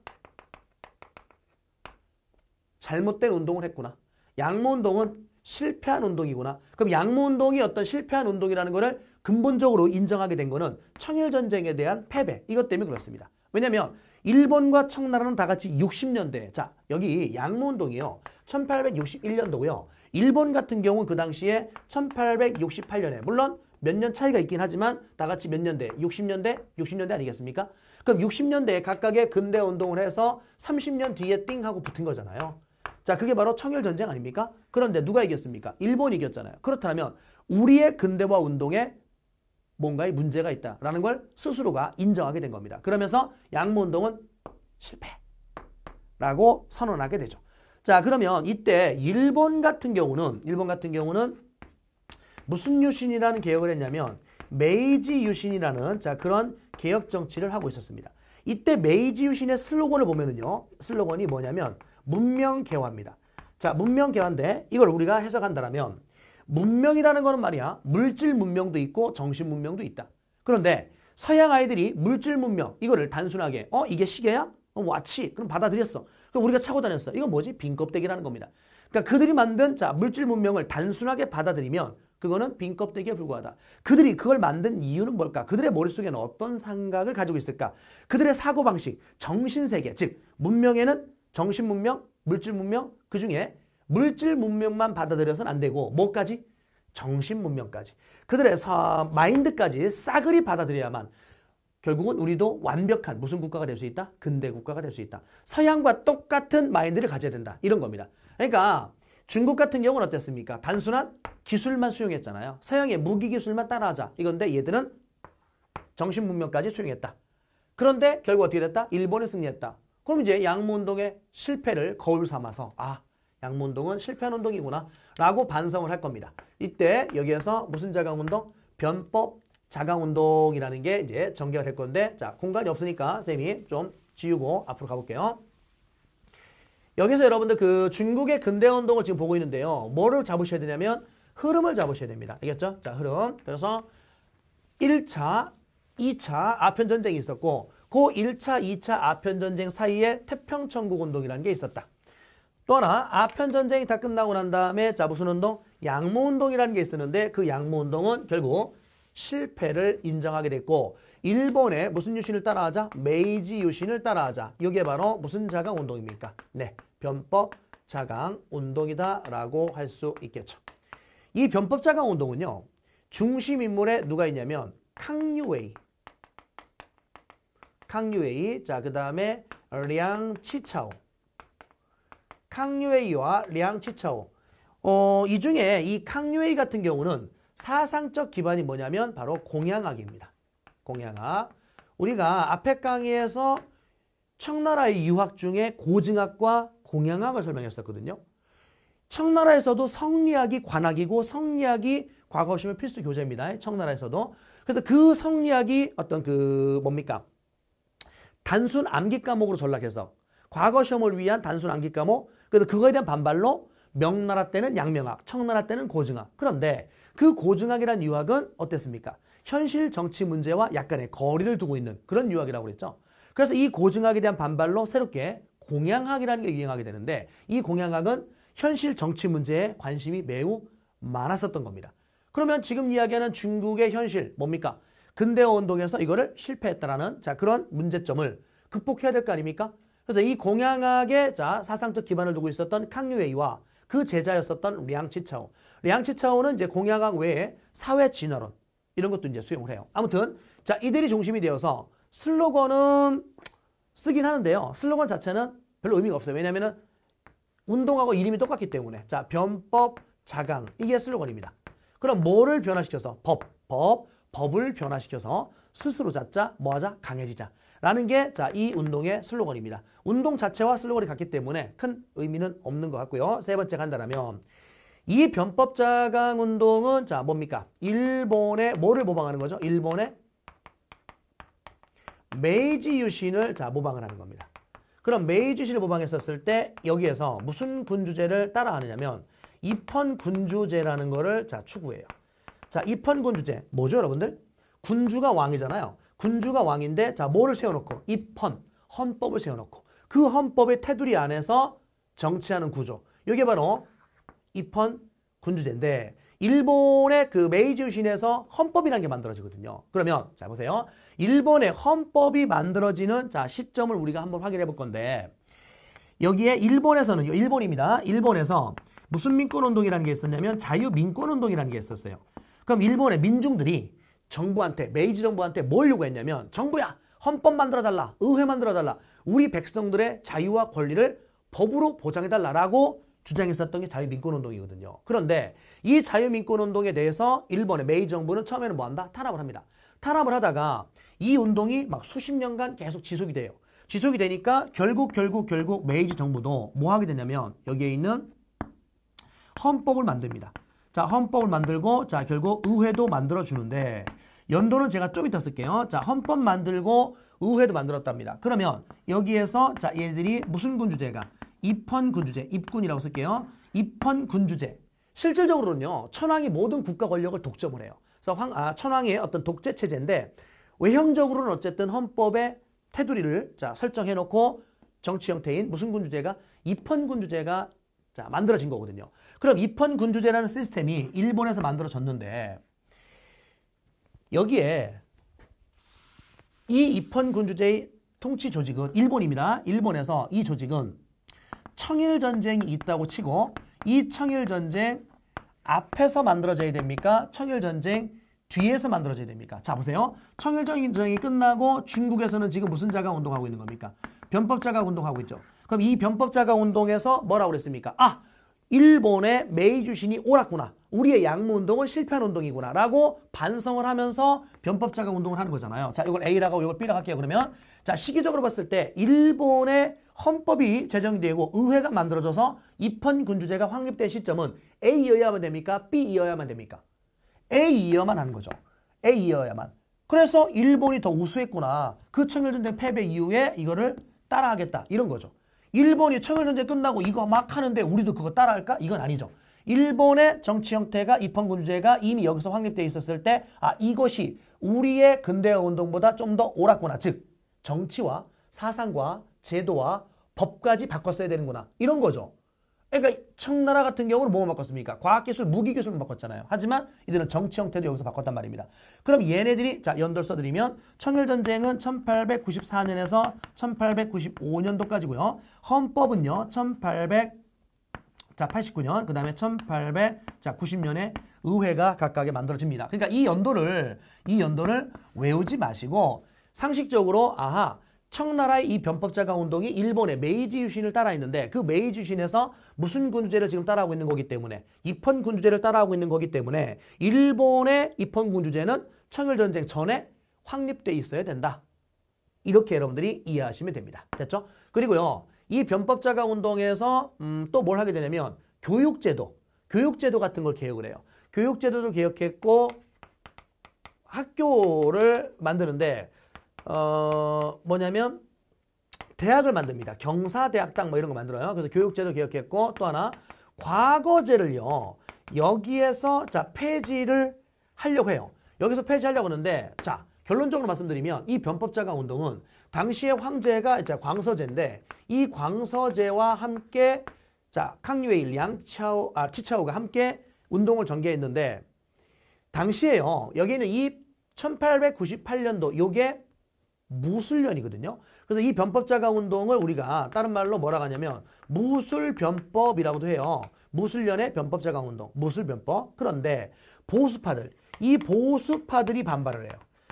잘못된 운동을 했구나. 양모운동은 실패한 운동이구나. 그럼 양모운동이 어떤 실패한 운동이라는 것을 근본적으로 인정하게 된 것은 청일전쟁에 대한 패배. 이것 때문에 그렇습니다. 왜냐하면 일본과 청나라는 다 같이 60년대. 자, 여기 양모운동이요. 1861년도고요. 일본 같은 경우는 그 당시에 1868년에 물론 몇년 차이가 있긴 하지만 다같이 몇 년대? 60년대? 60년대 아니겠습니까? 그럼 60년대에 각각의 근대 운동을 해서 30년 뒤에 띵 하고 붙은 거잖아요. 자 그게 바로 청일전쟁 아닙니까? 그런데 누가 이겼습니까? 일본이 이겼잖아요. 그렇다면 우리의 근대화 운동에 뭔가의 문제가 있다라는 걸 스스로가 인정하게 된 겁니다. 그러면서 양모운동은 실패라고 선언하게 되죠. 자 그러면 이때 일본 같은 경우는 일본 같은 경우는 무슨 유신이라는 개혁을 했냐면 메이지 유신이라는 자 그런 개혁 정치를 하고 있었습니다. 이때 메이지 유신의 슬로건을 보면은요. 슬로건이 뭐냐면 문명 개화입니다. 자, 문명 개화인데 이걸 우리가 해석한다면 라 문명이라는 거는 말이야. 물질 문명도 있고 정신 문명도 있다. 그런데 서양 아이들이 물질 문명 이거를 단순하게 어 이게 시계야? 어, 와치 그럼 받아들였어. 그럼 우리가 차고 다녔어. 이건 뭐지? 빈껍데기라는 겁니다. 그러니까 그들이 만든 자 물질 문명을 단순하게 받아들이면 그거는 빈껍데기에 불과하다. 그들이 그걸 만든 이유는 뭘까? 그들의 머릿속에는 어떤 생각을 가지고 있을까? 그들의 사고방식, 정신세계, 즉 문명에는 정신문명, 물질문명, 그 중에 물질문명만 받아들여서는 안 되고 뭐까지? 정신문명까지. 그들의 사, 마인드까지 싸그리 받아들여야만 결국은 우리도 완벽한 무슨 국가가 될 수 있다? 근대 국가가 될 수 있다. 서양과 똑같은 마인드를 가져야 된다. 이런 겁니다. 그러니까 중국 같은 경우는 어땠습니까? 단순한 기술만 수용했잖아요. 서양의 무기 기술만 따라하자. 이건데 얘들은 정신 문명까지 수용했다. 그런데 결국 어떻게 됐다? 일본이 승리했다. 그럼 이제 양문동의 실패를 거울 삼아서 아양문동은 실패한 운동이구나 라고 반성을 할 겁니다. 이때 여기에서 무슨 자강운동? 변법 자강운동이라는 게 이제 전개가 될 건데 자 공간이 없으니까 선 쌤이 좀 지우고 앞으로 가볼게요. 여기서 여러분들 그 중국의 근대 운동을 지금 보고 있는데요. 뭐를 잡으셔야 되냐면 흐름을 잡으셔야 됩니다. 알겠죠? 자, 흐름. 그래서 1차, 2차 아편 전쟁이 있었고 그 1차, 2차 아편 전쟁 사이에 태평 천국 운동이라는 게 있었다. 또 하나 아편 전쟁이 다 끝나고 난 다음에 자부순 운동, 양모 운동이라는 게 있었는데 그 양모 운동은 결국 실패를 인정하게 됐고 일본의 무슨 유신을 따라하자? 메이지 유신을 따라하자. 이게 바로 무슨 자가 운동입니까? 네. 변법 자강 운동이다라고 할 수 있겠죠. 이 변법 자강 운동은요. 중심 인물에 누가 있냐면 캉유웨이. 캉유웨이. 자, 그다음에 량치차오. 캉유웨이와 량치차오. 어, 이 중에 이 캉유웨이 같은 경우는 사상적 기반이 뭐냐면 바로 공양학입니다. 공양학. 우리가 앞에 강의에서 청나라의 유학 중에 고증학과 공양학을 설명했었거든요. 청나라에서도 성리학이 관학이고 성리학이 과거 시험 필수 교재입니다. 청나라에서도. 그래서 그 성리학이 어떤 그 뭡니까? 단순 암기 과목으로 전락해서 과거 시험을 위한 단순 암기 과목. 그래서 그거에 대한 반발로 명나라 때는 양명학, 청나라 때는 고증학. 그런데 그고증학이라는 유학은 어땠습니까? 현실 정치 문제와 약간의 거리를 두고 있는 그런 유학이라고 그랬죠. 그래서 이 고증학에 대한 반발로 새롭게 공양학이라는 게 유행하게 되는데 이 공양학은 현실 정치 문제에 관심이 매우 많았었던 겁니다. 그러면 지금 이야기하는 중국의 현실 뭡니까? 근대화 운동에서 이거를 실패했다라는 자 그런 문제점을 극복해야 될 거 아닙니까? 그래서 이 공양학의 자 사상적 기반을 두고 있었던 캉유웨이와 그 제자였었던 량치차오. 량치차오는 이제 공양학 외에 사회 진화론 이런 것도 이제 수용을 해요. 아무튼 자 이들이 중심이 되어서 슬로건은 쓰긴 하는데요. 슬로건 자체는 별로 의미가 없어요. 왜냐면은 운동하고 이름이 똑같기 때문에. 자, 변법 자강. 이게 슬로건입니다. 그럼 뭐를 변화시켜서? 법, 법, 법을 변화시켜서 스스로 자자, 뭐하자? 강해지자. 라는 게 자, 이 운동의 슬로건입니다. 운동 자체와 슬로건이 같기 때문에 큰 의미는 없는 것 같고요. 세 번째 간다라면 이 변법 자강 운동은 자, 뭡니까? 일본의 뭐를 모방하는 거죠? 일본의 메이지 유신을 자, 모방을 하는 겁니다. 그럼 메이지시를 모방했었을 때 여기에서 무슨 군주제를 따라하느냐면 입헌 군주제라는 거를 자 추구해요. 자 입헌 군주제 뭐죠 여러분들? 군주가 왕이잖아요. 군주가 왕인데 자 뭐를 세워놓고 입헌 헌법을 세워놓고 그 헌법의 테두리 안에서 정치하는 구조. 이게 바로 입헌 군주제인데 일본의 그 메이지 유신에서 헌법이라는 게 만들어지거든요. 그러면 자 보세요. 일본의 헌법이 만들어지는 자 시점을 우리가 한번 확인해 볼 건데 여기에 일본에서는요. 일본입니다. 일본에서 무슨 민권운동이라는 게 있었냐면 자유민권운동이라는 게 있었어요. 그럼 일본의 민중들이 정부한테 메이지 정부한테 뭘 요구했냐면 정부야 헌법 만들어달라 의회 만들어달라 우리 백성들의 자유와 권리를 법으로 보장해달라라고 주장했었던 게 자유민권운동이거든요. 그런데 이 자유민권운동에 대해서 일본의 메이 정부는 처음에는 뭐한다? 탄압을 합니다. 탄압을 하다가 이 운동이 막 수십 년간 계속 지속이 돼요. 지속이 되니까 결국 결국 결국 메이지 정부도 뭐 하게 되냐면 여기에 있는 헌법을 만듭니다. 자 헌법을 만들고 자 결국 의회도 만들어주는데 연도는 제가 좀 이따 쓸게요. 자 헌법 만들고 의회도 만들었답니다. 그러면 여기에서 자 얘들이 무슨 군주제가 입헌 군주제 입군이라고 쓸게요. 입헌 군주제 실질적으로는요. 천황이 모든 국가 권력을 독점을 해요. 그래서 황, 아, 천황의 어떤 독재 체제인데 외형적으로는 어쨌든 헌법의 테두리를 자, 설정해 놓고 정치 형태인 무슨 군주제가 입헌군 주제가 자, 만들어진 거거든요. 그럼 입헌군 주제라는 시스템이 일본에서 만들어졌는데 여기에 이 입헌군 주제의 통치 조직은 일본입니다. 일본에서 이 조직은 청일 전쟁이 있다고 치고 이 청일 전쟁 앞에서 만들어져야 됩니까? 청일전쟁 뒤에서 만들어져야 됩니까? 자 보세요. 청일전쟁이 끝나고 중국에서는 지금 무슨 자가 운동하고 있는 겁니까? 변법 자가 운동하고 있죠. 그럼 이 변법 자가 운동에서 뭐라고 그랬습니까? 아 일본의 메이 주신이 오락구나 우리의 양무 운동은 실패한 운동이구나. 라고 반성을 하면서 변법자가 운동을 하는 거잖아요. 자, 이걸 A라고 이걸 B라고 할게요. 그러면 자, 시기적으로 봤을 때 일본의 헌법이 제정되고 의회가 만들어져서 입헌군주제가 확립된 시점은 A여야만 됩니까? B여야만 됩니까? A여야만 하는 거죠. A여야만. 그래서 일본이 더 우수했구나. 그 청일전쟁 패배 이후에 이거를 따라하겠다. 이런 거죠. 일본이 청일전쟁 끝나고 이거 막 하는데 우리도 그거 따라할까? 이건 아니죠. 일본의 정치 형태가 입헌군주제가 이미 여기서 확립되어 있었을 때아 이것이 우리의 근대화 운동보다 좀 더 옳았구나. 즉 정치와 사상과 제도와 법까지 바꿨어야 되는구나. 이런 거죠. 그러니까 청나라 같은 경우는 뭐만 바꿨습니까? 과학기술, 무기기술만 바꿨잖아요. 하지만 이들은 정치 형태도 여기서 바꿨단 말입니다. 그럼 얘네들이 자 연도를 써드리면 청일전쟁은 1894년에서 1895년도까지고요. 헌법은요. 1800 자, 89년, 그 다음에 1890년에 의회가 각각에 만들어집니다. 그러니까 이 연도를, 이 연도를 외우지 마시고 상식적으로, 아하, 청나라의 이 변법자강 운동이 일본의 메이지 유신을 따라했는데 그 메이지 유신에서 무슨 군주제를 지금 따라하고 있는 거기 때문에 입헌 군주제를 따라하고 있는 거기 때문에 일본의 입헌 군주제는 청일전쟁 전에 확립돼 있어야 된다. 이렇게 여러분들이 이해하시면 됩니다. 됐죠? 그리고요. 이 변법자강 운동에서 음, 또 뭘 하게 되냐면 교육제도, 교육제도 같은 걸 개혁을 해요. 교육제도를 개혁했고 학교를 만드는데 어, 뭐냐면 대학을 만듭니다. 경사대학당 뭐 이런 거 만들어요. 그래서 교육제도 개혁했고 또 하나 과거제를요. 여기에서 자 폐지를 하려고 해요. 여기서 폐지하려고 하는데 자 결론적으로 말씀드리면 이 변법자강 운동은 당시의 황제가 이 광서제인데 이 광서제와 함께 자 캉유의 일량 차오, 아, 치차오가 함께 운동을 전개했는데 당시에요 여기 있는 이 1898년도 요게 무술련이거든요. 그래서 이 변법자가 운동을 우리가 다른 말로 뭐라고 하냐면 무술변법이라고도 해요. 무술련의 변법자가 운동, 무술변법. 그런데 보수파들, 이 보수파들이 반발을 해요.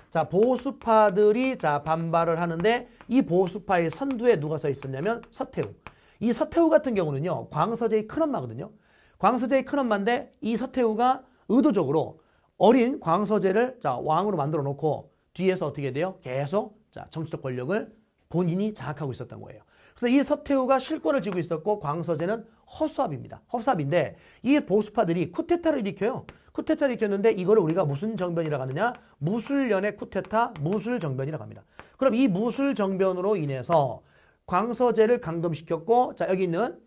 자, 보수파들이 자 반발을 하는데 이 보수파의 선두에 누가 서 있었냐면 서태후. 이 서태후 같은 경우는요. 광서제의 큰 엄마거든요. 광서제의 큰 엄마인데 이 서태후가 의도적으로 어린 광서제를 자 왕으로 만들어 놓고 뒤에서 어떻게 돼요? 계속 자, 정치적 권력을 본인이 장악하고 있었던 거예요. 그래서 이 서태후가 실권을 쥐고 있었고 광서제는 허수아비입니다. 허수아비인데 이 보수파들이 쿠데타를 일으켜요. 쿠데타를 일으켰는데 이거를 우리가 무슨 정변이라고 하느냐? 무술연의 쿠데타, 무술정변이라고 합니다. 그럼 이 무술정변으로 인해서 광서제를 감금시켰고 자 여기 있는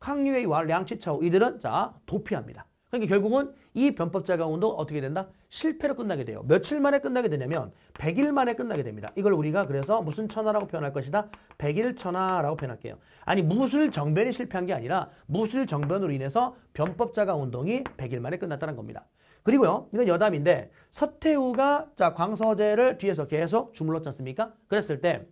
캉유웨이와 량치차오 이들은 자 도피합니다. 그러니까 결국은 이 변법 자강 운동 어떻게 된다? 실패로 끝나게 돼요. 며칠 만에 끝나게 되냐면 100일 만에 끝나게 됩니다. 이걸 우리가 그래서 무슨 천하라고 표현할 것이다? 100일 천하라고 표현할게요. 아니 무술 정변이 실패한 게 아니라 무술 정변으로 인해서 변법 자강 운동이 100일 만에 끝났다는 겁니다. 그리고요. 이건 여담인데 서태후가 자 광서제를 뒤에서 계속 주물렀지 않습니까? 그랬을 때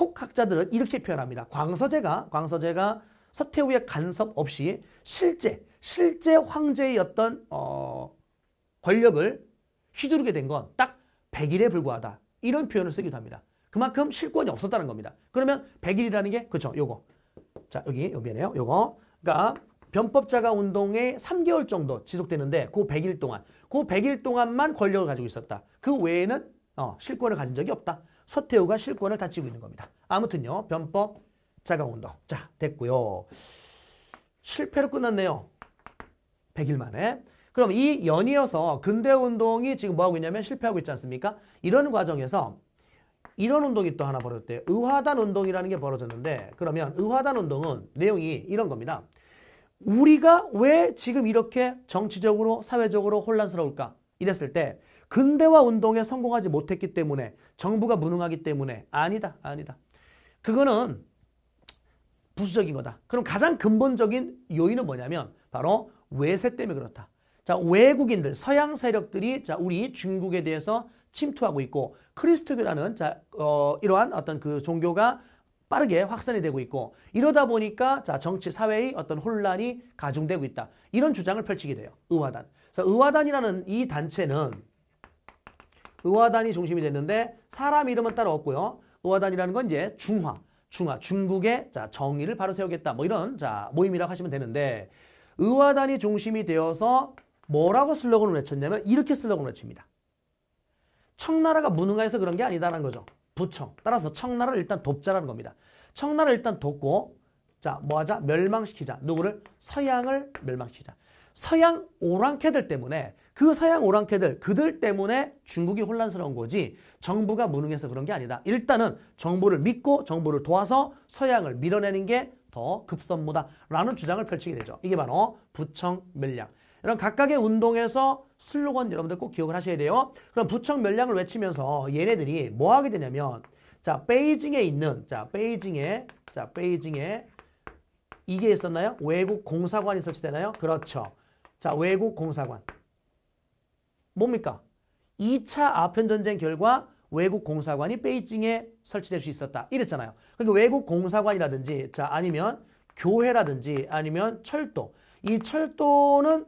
혹학자들은 이렇게 표현합니다. 광서제가 광서제가 서태후의 간섭 없이 실제 실제 황제였던 어, 권력을 휘두르게 된 건 딱 100일에 불과하다. 이런 표현을 쓰기도 합니다. 그만큼 실권이 없었다는 겁니다. 그러면 100일이라는 게 그렇죠. 요거. 자, 여기 여기네요. 요거. 그러니까 변법자가 운동에 3개월 정도 지속되는데 그 100일 동안 그 100일 동안만 권력을 가지고 있었다. 그 외에는 어, 실권을 가진 적이 없다. 서태후가 실권을 다치고 있는 겁니다. 아무튼요. 변법 자가운동. 자, 됐고요. 실패로 끝났네요. 100일 만에. 그럼 이 연이어서 근대운동이 지금 뭐하고 있냐면 실패하고 있지 않습니까? 이런 과정에서 이런 운동이 또 하나 벌어졌대요. 의화단 운동이라는 게 벌어졌는데 그러면 의화단 운동은 내용이 이런 겁니다. 우리가 왜 지금 이렇게 정치적으로 사회적으로 혼란스러울까? 이랬을 때 근대화 운동에 성공하지 못했기 때문에 정부가 무능하기 때문에 아니다 아니다. 그거는 부수적인 거다. 그럼 가장 근본적인 요인은 뭐냐면 바로 외세 때문에 그렇다. 자, 외국인들, 서양 세력들이 자, 우리 중국에 대해서 침투하고 있고 크리스트교라는 자, 어, 이러한 어떤 그 종교가 빠르게 확산이 되고 있고 이러다 보니까 자, 정치 사회의 어떤 혼란이 가중되고 있다. 이런 주장을 펼치게 돼요. 의화단. 그래서 의화단이라는 이 단체는 의화단이 중심이 됐는데 사람 이름은 따로 없고요. 의화단이라는 건 이제 중화. 중화, 중국의 자, 정의를 바로 세우겠다. 뭐 이런 자, 모임이라고 하시면 되는데 의화단이 중심이 되어서 뭐라고 슬로건을 외쳤냐면 이렇게 슬로건을 외칩니다. 청나라가 무능해서 그런 게 아니다라는 거죠. 부청. 따라서 청나라를 일단 돕자라는 겁니다. 청나라를 일단 돕고 자, 뭐 하자? 멸망시키자. 누구를? 서양을 멸망시키자. 서양 오랑캐들 때문에 그 서양 오랑캐들 그들 때문에 중국이 혼란스러운 거지 정부가 무능해서 그런 게 아니다. 일단은 정부를 믿고 정부를 도와서 서양을 밀어내는 게 더 급선무다라는 주장을 펼치게 되죠. 이게 바로 부청 멸량. 이런 각각의 운동에서 슬로건 여러분들 꼭 기억을 하셔야 돼요. 그럼 부청 멸량을 외치면서 얘네들이 뭐 하게 되냐면 자 베이징에 있는 자 베이징에 자 베이징에 이게 있었나요? 외국 공사관이 설치되나요? 그렇죠. 자 외국 공사관 뭡니까? 2차 아편전쟁 결과 외국 공사관이 베이징에 설치될 수 있었다. 이랬잖아요. 그러니까 외국 공사관이라든지 자 아니면 교회라든지 아니면 철도 이 철도는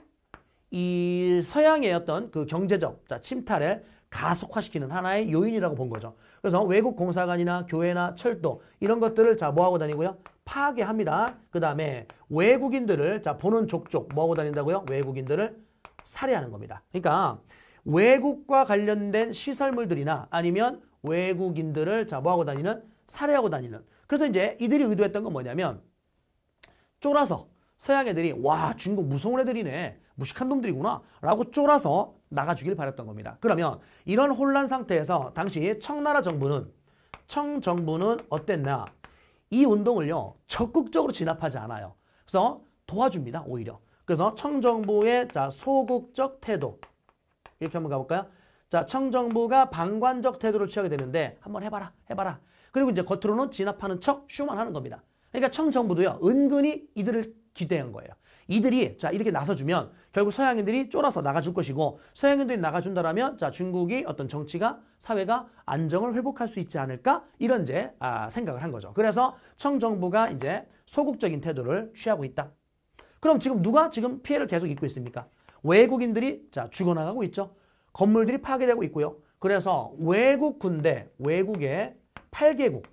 이 서양의 어떤 그 경제적 자, 침탈을 가속화시키는 하나의 요인이라고 본 거죠. 그래서 외국 공사관이나 교회나 철도 이런 것들을 자 뭐하고 다니고요? 파괴합니다. 그 다음에 외국인들을 자 보는 족족 뭐하고 다닌다고요? 외국인들을 살해하는 겁니다. 그러니까 외국과 관련된 시설물들이나 아니면 외국인들을 자 뭐하고 다니는 살해하고 다니는 그래서 이제 이들이 의도했던 건 뭐냐면 쫄아서 서양 애들이 와 중국 무서운 애들이네 무식한 놈들이구나 라고 쫄아서 나가주길 바랬던 겁니다. 그러면 이런 혼란 상태에서 당시 청나라 정부는 청 정부는 어땠나 이 운동을요 적극적으로 진압하지 않아요. 그래서 도와줍니다 오히려. 그래서 청 정부의 자 소극적 태도 이렇게 한번 가볼까요? 자, 청정부가 방관적 태도를 취하게 되는데 한번 해봐라, 해봐라. 그리고 이제 겉으로는 진압하는 척 쇼만 하는 겁니다. 그러니까 청정부도요, 은근히 이들을 기대한 거예요. 이들이 자 이렇게 나서주면 결국 서양인들이 쫄아서 나가줄 것이고 서양인들이 나가준다라면 자 중국이 어떤 정치가 사회가 안정을 회복할 수 있지 않을까 이런 이제 아, 생각을 한 거죠. 그래서 청정부가 이제 소극적인 태도를 취하고 있다. 그럼 지금 누가 지금 피해를 계속 입고 있습니까? 외국인들이 자 죽어나가고 있죠. 건물들이 파괴되고 있고요. 그래서 외국 군대, 외국의 8개국,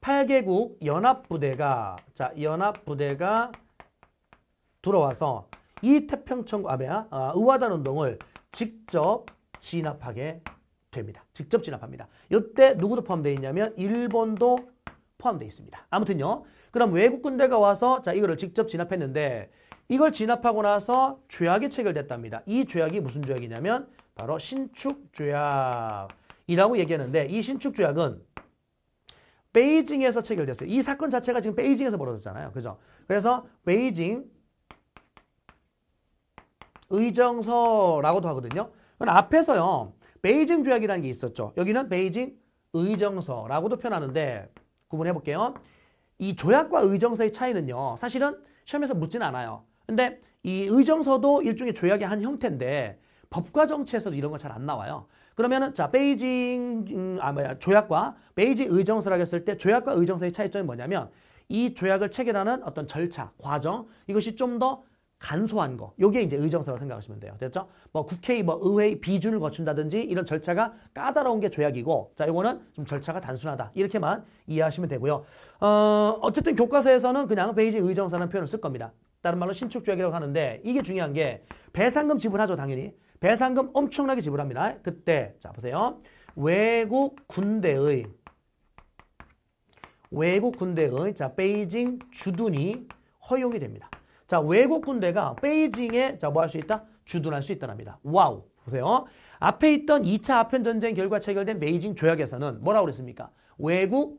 8개국 연합부대가 자 연합부대가 들어와서 이 태평천국 아베 아, 의화단 운동을 직접 진압하게 됩니다. 직접 진압합니다. 이때 누구도 포함되어 있냐면 일본도 포함되어 있습니다. 아무튼요. 그럼 외국 군대가 와서 자 이거를 직접 진압했는데 이걸 진압하고 나서 죄악이 체결됐답니다. 이죄악이 무슨 죄악이냐면 바로 신축죄악이라고 얘기하는데 이신축죄악은 베이징에서 체결됐어요. 이 사건 자체가 지금 베이징에서 벌어졌잖아요. 그죠? 그래서 베이징 의정서라고도 하거든요. 앞에서요. 베이징 조약이라는 게 있었죠. 여기는 베이징 의정서라고도 표현하는데 구분해 볼게요. 이 조약과 의정서의 차이는요. 사실은 시험에서 묻진 않아요. 근데 이 의정서도 일종의 조약의 한 형태인데 법과 정치에서도 이런 건 잘 안 나와요. 그러면은 자 베이징 음, 아 뭐야 조약과 베이징 의정서라 했을 때 조약과 의정서의 차이점이 뭐냐면 이 조약을 체결하는 어떤 절차, 과정 이것이 좀 더 간소한 거. 요게 이제 의정서라고 생각하시면 돼요. 됐죠? 뭐 국회 뭐 의회 비준을 거친다든지 이런 절차가 까다로운 게 조약이고 자, 요거는 좀 절차가 단순하다. 이렇게만 이해하시면 되고요. 어, 어쨌든 교과서에서는 그냥 베이징 의정서라는 표현을 쓸 겁니다. 다른 말로 신축조약이라고 하는데 이게 중요한 게 배상금 지불하죠 당연히 배상금 엄청나게 지불합니다 그때 자 보세요 외국 군대의 외국 군대의 자 베이징 주둔이 허용이 됩니다 자 외국 군대가 베이징에 자 뭐 할 수 있다 주둔할 수 있다랍니다 와우 보세요 앞에 있던 2차 아편전쟁 결과 체결된 베이징 조약에서는 뭐라고 그랬습니까 외국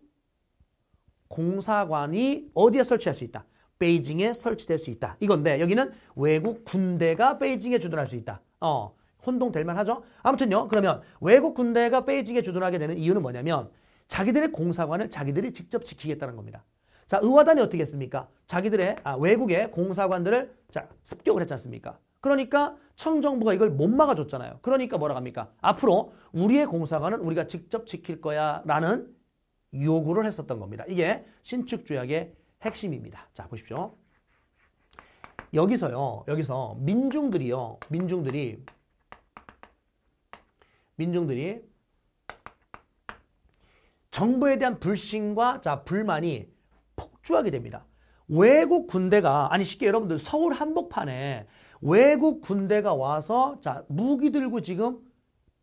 공사관이 어디에 설치할 수 있다? 베이징에 설치될 수 있다. 이건데 여기는 외국 군대가 베이징에 주둔할 수 있다. 어, 혼동될 만하죠? 아무튼요. 그러면 외국 군대가 베이징에 주둔하게 되는 이유는 뭐냐면 자기들의 공사관을 자기들이 직접 지키겠다는 겁니다. 자, 의화단이 어떻게 했습니까? 자기들의 아, 외국의 공사관들을 자, 습격을 했지 않습니까? 그러니까 청정부가 이걸 못 막아줬잖아요. 그러니까 뭐라 합니까? 앞으로 우리의 공사관은 우리가 직접 지킬 거야 라는 요구를 했었던 겁니다. 이게 신축조약의 핵심입니다. 자, 보십시오. 여기서요, 여기서 민중들이요, 민중들이, 민중들이 정부에 대한 불신과 자, 불만이 폭주하게 됩니다. 외국 군대가, 아니 쉽게 여러분들 서울 한복판에 외국 군대가 와서 자, 무기 들고 지금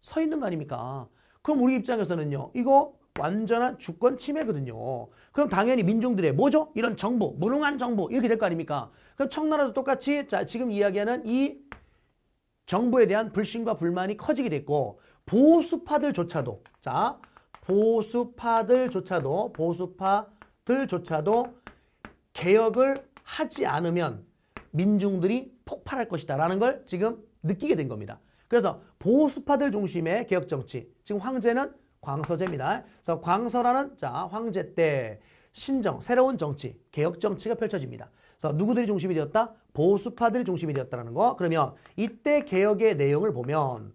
서 있는 거 아닙니까? 그럼 우리 입장에서는요, 이거 완전한 주권 침해거든요. 그럼 당연히 민중들의 뭐죠? 이런 정보, 무능한 정보 이렇게 될 거 아닙니까? 그럼 청나라도 똑같이 자 지금 이야기하는 이 정부에 대한 불신과 불만이 커지게 됐고 보수파들조차도 자 보수파들조차도 보수파들조차도 개혁을 하지 않으면 민중들이 폭발할 것이다 라는 걸 지금 느끼게 된 겁니다. 그래서 보수파들 중심의 개혁정치 지금 황제는 광서제입니다. 그래서 광서라는 자 황제 때 신정, 새로운 정치, 개혁 정치가 펼쳐집니다. 그래서 누구들이 중심이 되었다? 보수파들이 중심이 되었다는 거. 그러면 이때 개혁의 내용을 보면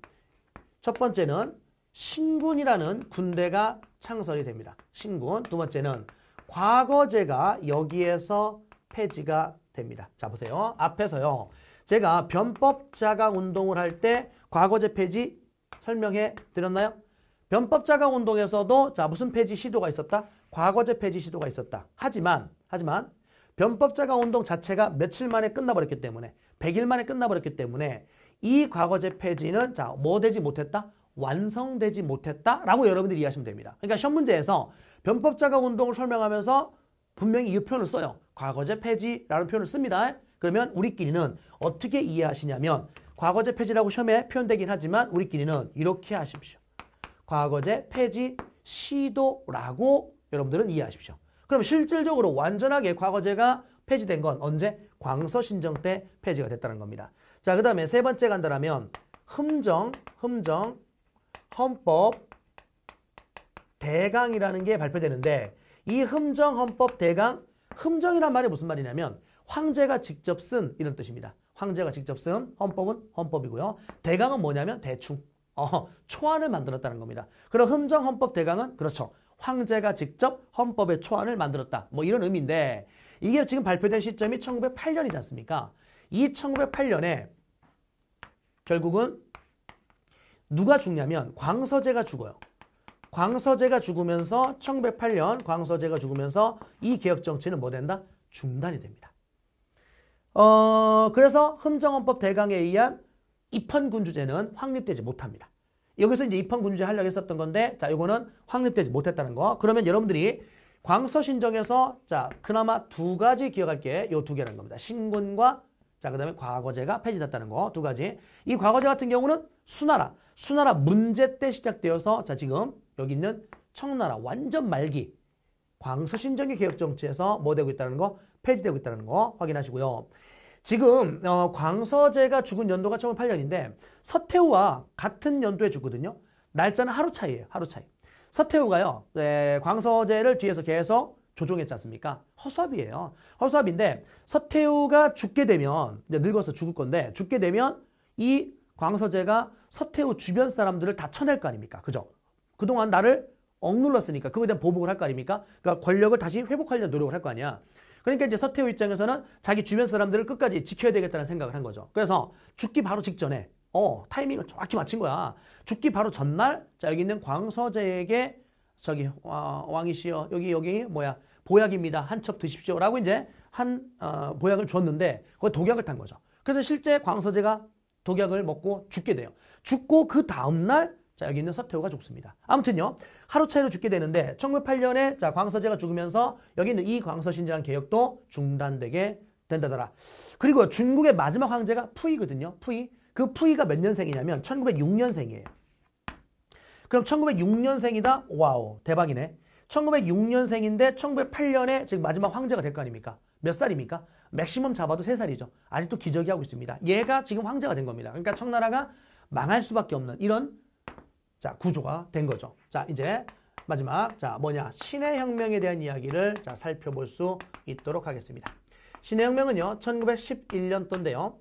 첫 번째는 신군이라는 군대가 창설이 됩니다. 신군. 두 번째는 과거제가 여기에서 폐지가 됩니다. 자 보세요. 앞에서요. 제가 변법자강 운동을 할 때 과거제 폐지 설명해 드렸나요? 변법자가 운동에서도 자 무슨 폐지 시도가 있었다? 과거제 폐지 시도가 있었다. 하지만 하지만 변법자가 운동 자체가 며칠 만에 끝나버렸기 때문에 100일 만에 끝나버렸기 때문에 이 과거제 폐지는 자 뭐 되지 못했다? 완성되지 못했다라고 여러분들이 이해하시면 됩니다. 그러니까 시험 문제에서 변법자가 운동을 설명하면서 분명히 이 표현을 써요. 과거제 폐지라는 표현을 씁니다. 그러면 우리끼리는 어떻게 이해하시냐면 과거제 폐지라고 시험에 표현되긴 하지만 우리끼리는 이렇게 하십시오. 과거제 폐지 시도라고 여러분들은 이해하십시오. 그럼 실질적으로 완전하게 과거제가 폐지된 건 언제? 광서신정 때 폐지가 됐다는 겁니다. 자, 그 다음에 세 번째 간다라면 흠정, 흠정, 헌법, 대강이라는 게 발표되는데 이 흠정, 헌법, 대강, 흠정이란 말이 무슨 말이냐면 황제가 직접 쓴 이런 뜻입니다. 황제가 직접 쓴 헌법은 헌법이고요. 대강은 뭐냐면 대충 어, 초안을 만들었다는 겁니다. 그럼 흠정헌법 대강은 그렇죠. 황제가 직접 헌법의 초안을 만들었다. 뭐 이런 의미인데 이게 지금 발표된 시점이 1908년이지 않습니까? 이 1908년에 결국은 누가 죽냐면 광서제가 죽어요. 광서제가 죽으면서 1908년 광서제가 죽으면서 이 개혁정치는 뭐 된다? 중단이 됩니다. 어, 그래서 흠정헌법 대강에 의한 입헌군주제는 확립되지 못합니다. 여기서 이제 입헌군주제 하려고 했었던 건데 자 이거는 확립되지 못했다는 거. 그러면 여러분들이 광서신정에서 자 그나마 두 가지 기억할 게요 두 개라는 겁니다. 신군과 자, 그 다음에 과거제가 폐지됐다는 거두 가지. 이 과거제 같은 경우는 수나라, 수나라 문제 때 시작되어서 자, 지금 여기 있는 청나라 완전 말기 광서신정의 개혁정치에서 뭐 되고 있다는 거 폐지되고 있다는 거 확인하시고요. 지금 어, 광서제가 죽은 연도가 1908년인데 서태후와 같은 연도에 죽거든요. 날짜는 하루 차이에요 하루 차이. 서태후가요. 에, 예, 광서제를 뒤에서 계속 조종했지 않습니까? 허수아비예요. 허수아비인데 서태후가 죽게 되면 이제 늙어서 죽을 건데 죽게 되면 이 광서제가 서태후 주변 사람들을 다 쳐낼 거 아닙니까? 그죠? 그동안 나를 억눌렀으니까 그거에 대한 보복을 할 거 아닙니까? 그러니까 권력을 다시 회복하려 노력을 할 거 아니야. 그러니까 이제 서태후 입장에서는 자기 주변 사람들을 끝까지 지켜야 되겠다는 생각을 한 거죠. 그래서 죽기 바로 직전에 어 타이밍을 정확히 맞춘 거야. 죽기 바로 전날 자 여기 있는 광서제에게 저기 어, 왕이시여 여기 여기 뭐야 보약입니다. 한 첩 드십시오라고 이제 한 어, 보약을 줬는데 그거 독약을 탄 거죠. 그래서 실제 광서제가 독약을 먹고 죽게 돼요. 죽고 그 다음날 자, 여기 있는 서태후가 죽습니다. 아무튼요. 하루 차이로 죽게 되는데 1908년에 자, 광서제가 죽으면서 여기 있는 이 광서신장 개혁도 중단되게 된다더라. 그리고 중국의 마지막 황제가 푸이거든요. 푸이. 그 푸이가 몇 년생이냐면 1906년생이에요. 그럼 1906년생이다? 와우, 대박이네. 1906년생인데 1908년에 지금 마지막 황제가 될 거 아닙니까? 몇 살입니까? 맥시멈 잡아도 3살이죠. 아직도 기적이 하고 있습니다. 얘가 지금 황제가 된 겁니다. 그러니까 청나라가 망할 수밖에 없는 이런 자, 구조가 된 거죠. 자, 이제 마지막 자, 뭐냐? 신의 혁명에 대한 이야기를 자, 살펴볼 수 있도록 하겠습니다. 신의 혁명은요. 1911년도인데요.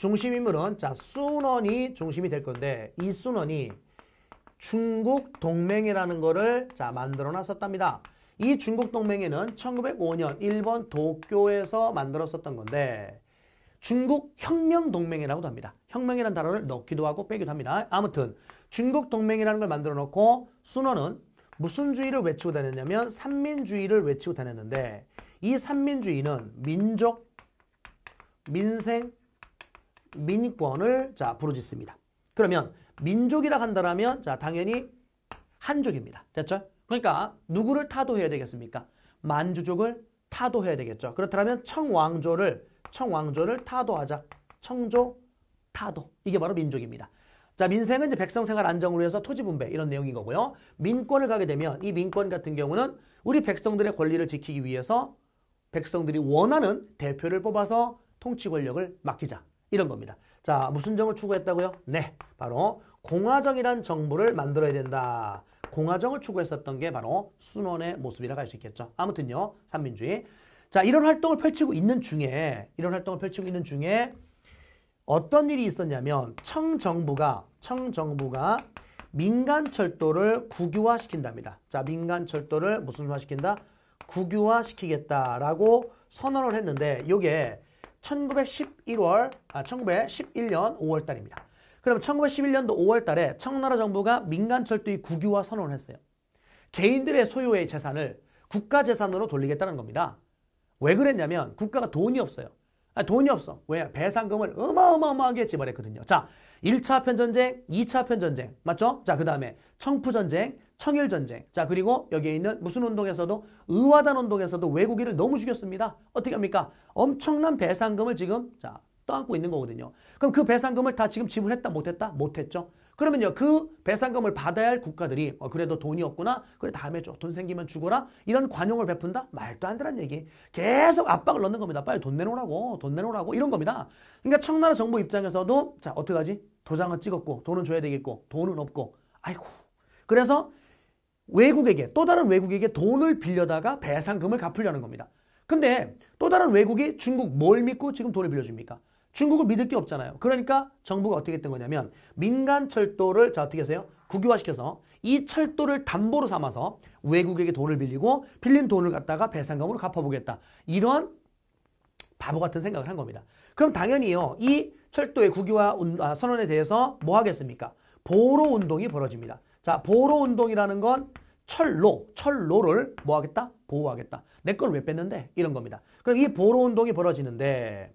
중심 인물은 자, 순원이 중심이 될 건데 이 순원이 중국 동맹이라는 거를 자, 만들어 놨었답니다. 이 중국 동맹에는 1905년 일본 도쿄에서 만들었었던 건데 중국 혁명 동맹이라고도 합니다. 혁명이라는 단어를 넣기도 하고 빼기도 합니다. 아무튼 중국 동맹이라는 걸 만들어 놓고 순원은 무슨 주의를 외치고 다녔냐면 삼민주의를 외치고 다녔는데 이 삼민주의는 민족, 민생, 민권을 자 부르짖습니다. 그러면 민족이라 한다라면 자 당연히 한족입니다. 됐죠? 그러니까 누구를 타도해야 되겠습니까? 만주족을 타도해야 되겠죠. 그렇다면 청왕조를 청왕조를 타도하자. 청조 타도. 이게 바로 민족입니다. 자, 민생은 이제 백성 생활 안정을 위해서 토지 분배 이런 내용인 거고요. 민권을 가게 되면 이 민권 같은 경우는 우리 백성들의 권리를 지키기 위해서 백성들이 원하는 대표를 뽑아서 통치 권력을 맡기자. 이런 겁니다. 자, 무슨 정을 추구했다고요? 네, 바로 공화정이란 정부를 만들어야 된다. 공화정을 추구했었던 게 바로 순원의 모습이라고 할 수 있겠죠. 아무튼요, 삼민주의. 자, 이런 활동을 펼치고 있는 중에, 이런 활동을 펼치고 있는 중에 어떤 일이 있었냐면 청정부가 청정부가 민간 철도를 국유화시킨답니다. 자, 민간 철도를 무슨 화시킨다? 국유화시키겠다라고 선언을 했는데 이게 1911월 아 1911년 5월 달입니다. 그럼 1911년도 5월 달에 청나라 정부가 민간 철도의 국유화 선언을 했어요. 개인들의 소유의 재산을 국가 재산으로 돌리겠다는 겁니다. 왜 그랬냐면 국가가 돈이 없어요. 아, 돈이 없어. 왜? 배상금을 어마어마하게 지불했거든요. 자, 1차 편전쟁, 2차 편전쟁. 맞죠? 자, 그 다음에 청푸전쟁, 청일전쟁. 자, 그리고 여기에 있는 무슨 운동에서도 의화단 운동에서도 외국인을 너무 죽였습니다. 어떻게 합니까? 엄청난 배상금을 지금 자, 떠안고 있는 거거든요. 그럼 그 배상금을 다 지금 지불했다 못했다? 못했죠. 그러면요 그 배상금을 받아야 할 국가들이 어, 그래도 돈이 없구나 그래 다음에 줘돈 생기면 주거라 이런 관용을 베푼다 말도 안 되란 얘기 계속 압박을 넣는 겁니다 빨리 돈 내놓으라고 돈 내놓으라고 이런 겁니다 그러니까 청나라 정부 입장에서도 자 어떡하지 도장은 찍었고 돈은 줘야 되겠고 돈은 없고 아이고 그래서 외국에게 또 다른 외국에게 돈을 빌려다가 배상금을 갚으려는 겁니다 근데 또 다른 외국이 중국 뭘 믿고 지금 돈을 빌려줍니까? 중국을 믿을 게 없잖아요. 그러니까 정부가 어떻게 했던 거냐면 민간 철도를 자 어떻게 하세요? 국유화시켜서 이 철도를 담보로 삼아서 외국에게 돈을 빌리고 빌린 돈을 갖다가 배상금으로 갚아보겠다. 이런 바보 같은 생각을 한 겁니다. 그럼 당연히요. 이 철도의 국유화 아, 선언에 대해서 뭐 하겠습니까? 보로 운동이 벌어집니다. 자, 보로 운동이라는 건 철로, 철로를 뭐 하겠다? 보호하겠다. 내 걸왜 뺐는데? 이런 겁니다. 그럼 이 보로 운동이 벌어지는데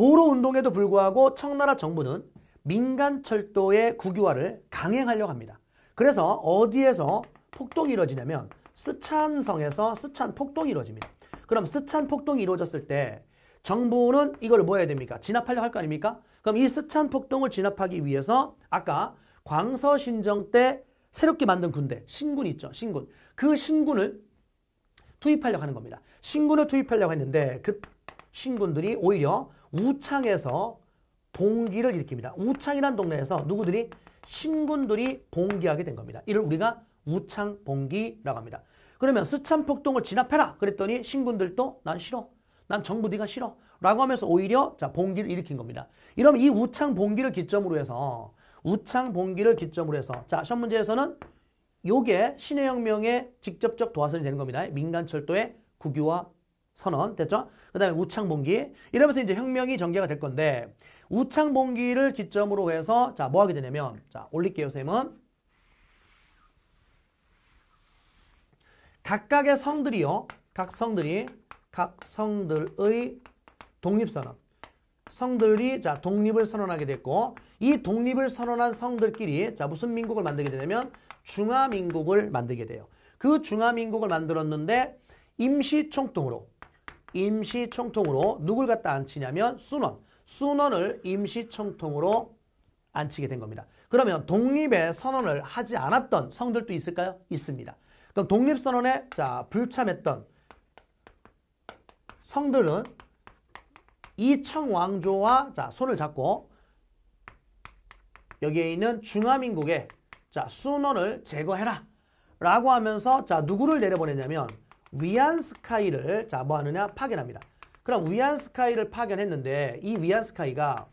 보로 운동에도 불구하고 청나라 정부는 민간 철도의 국유화를 강행하려고 합니다. 그래서 어디에서 폭동이 이루어지냐면 스촨성에서 스촨 폭동이 이루어집니다. 그럼 스촨 폭동이 이루어졌을 때 정부는 이걸 뭐 해야 됩니까? 진압하려할 거 아닙니까? 그럼 이 스촨 폭동을 진압하기 위해서 아까 광서신정 때 새롭게 만든 군대, 신군 있죠? 신군. 그 신군을 투입하려고 하는 겁니다. 신군을 투입하려고 했는데 그 신군들이 오히려 우창에서 봉기를 일으킵니다. 우창이란 동네에서 누구들이 신군들이 봉기하게 된 겁니다. 이를 우리가 우창 봉기라고 합니다. 그러면 수찬폭동을 진압해라 그랬더니 신군들도 난 싫어. 난 정부 네가 싫어. 라고 하면서 오히려 자 봉기를 일으킨 겁니다. 이러면 이 우창 봉기를 기점으로 해서 우창 봉기를 기점으로 해서 자시 문제에서는 요게 신해혁명의 직접적 도화선이 되는 겁니다. 민간철도의 국유화 선언 됐죠? 그 다음에 우창봉기 이러면서 이제 혁명이 전개가 될 건데 우창봉기를 기점으로 해서 자뭐 하게 되냐면 자 올릴게요 쌤은 각각의 성들이요 각 성들이 각 성들의 독립선언 성들이 자 독립을 선언하게 됐고 이 독립을 선언한 성들끼리 자 무슨 민국을 만들게 되냐면 중화민국을 만들게 돼요. 그 중화민국을 만들었는데 임시총통으로 임시총통으로 누굴 갖다 앉히냐면 순원, 순원을 임시총통으로 앉히게 된 겁니다. 그러면 독립의 선언을 하지 않았던 성들도 있을까요? 있습니다. 그럼 독립선언에 자 불참했던 성들은 이청왕조와 자 손을 잡고 여기에 있는 중화민국의 자 순원을 제거해라 라고 하면서 자 누구를 내려보내냐면 위안스카이를 자뭐 하느냐 파견합니다. 그럼 위안스카이를 파견했는데 이 위안스카이가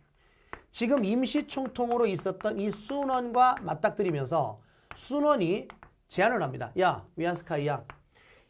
지금 임시총통으로 있었던 이 순원과 맞닥뜨리면서 순원이 제안을 합니다. 야 위안스카이야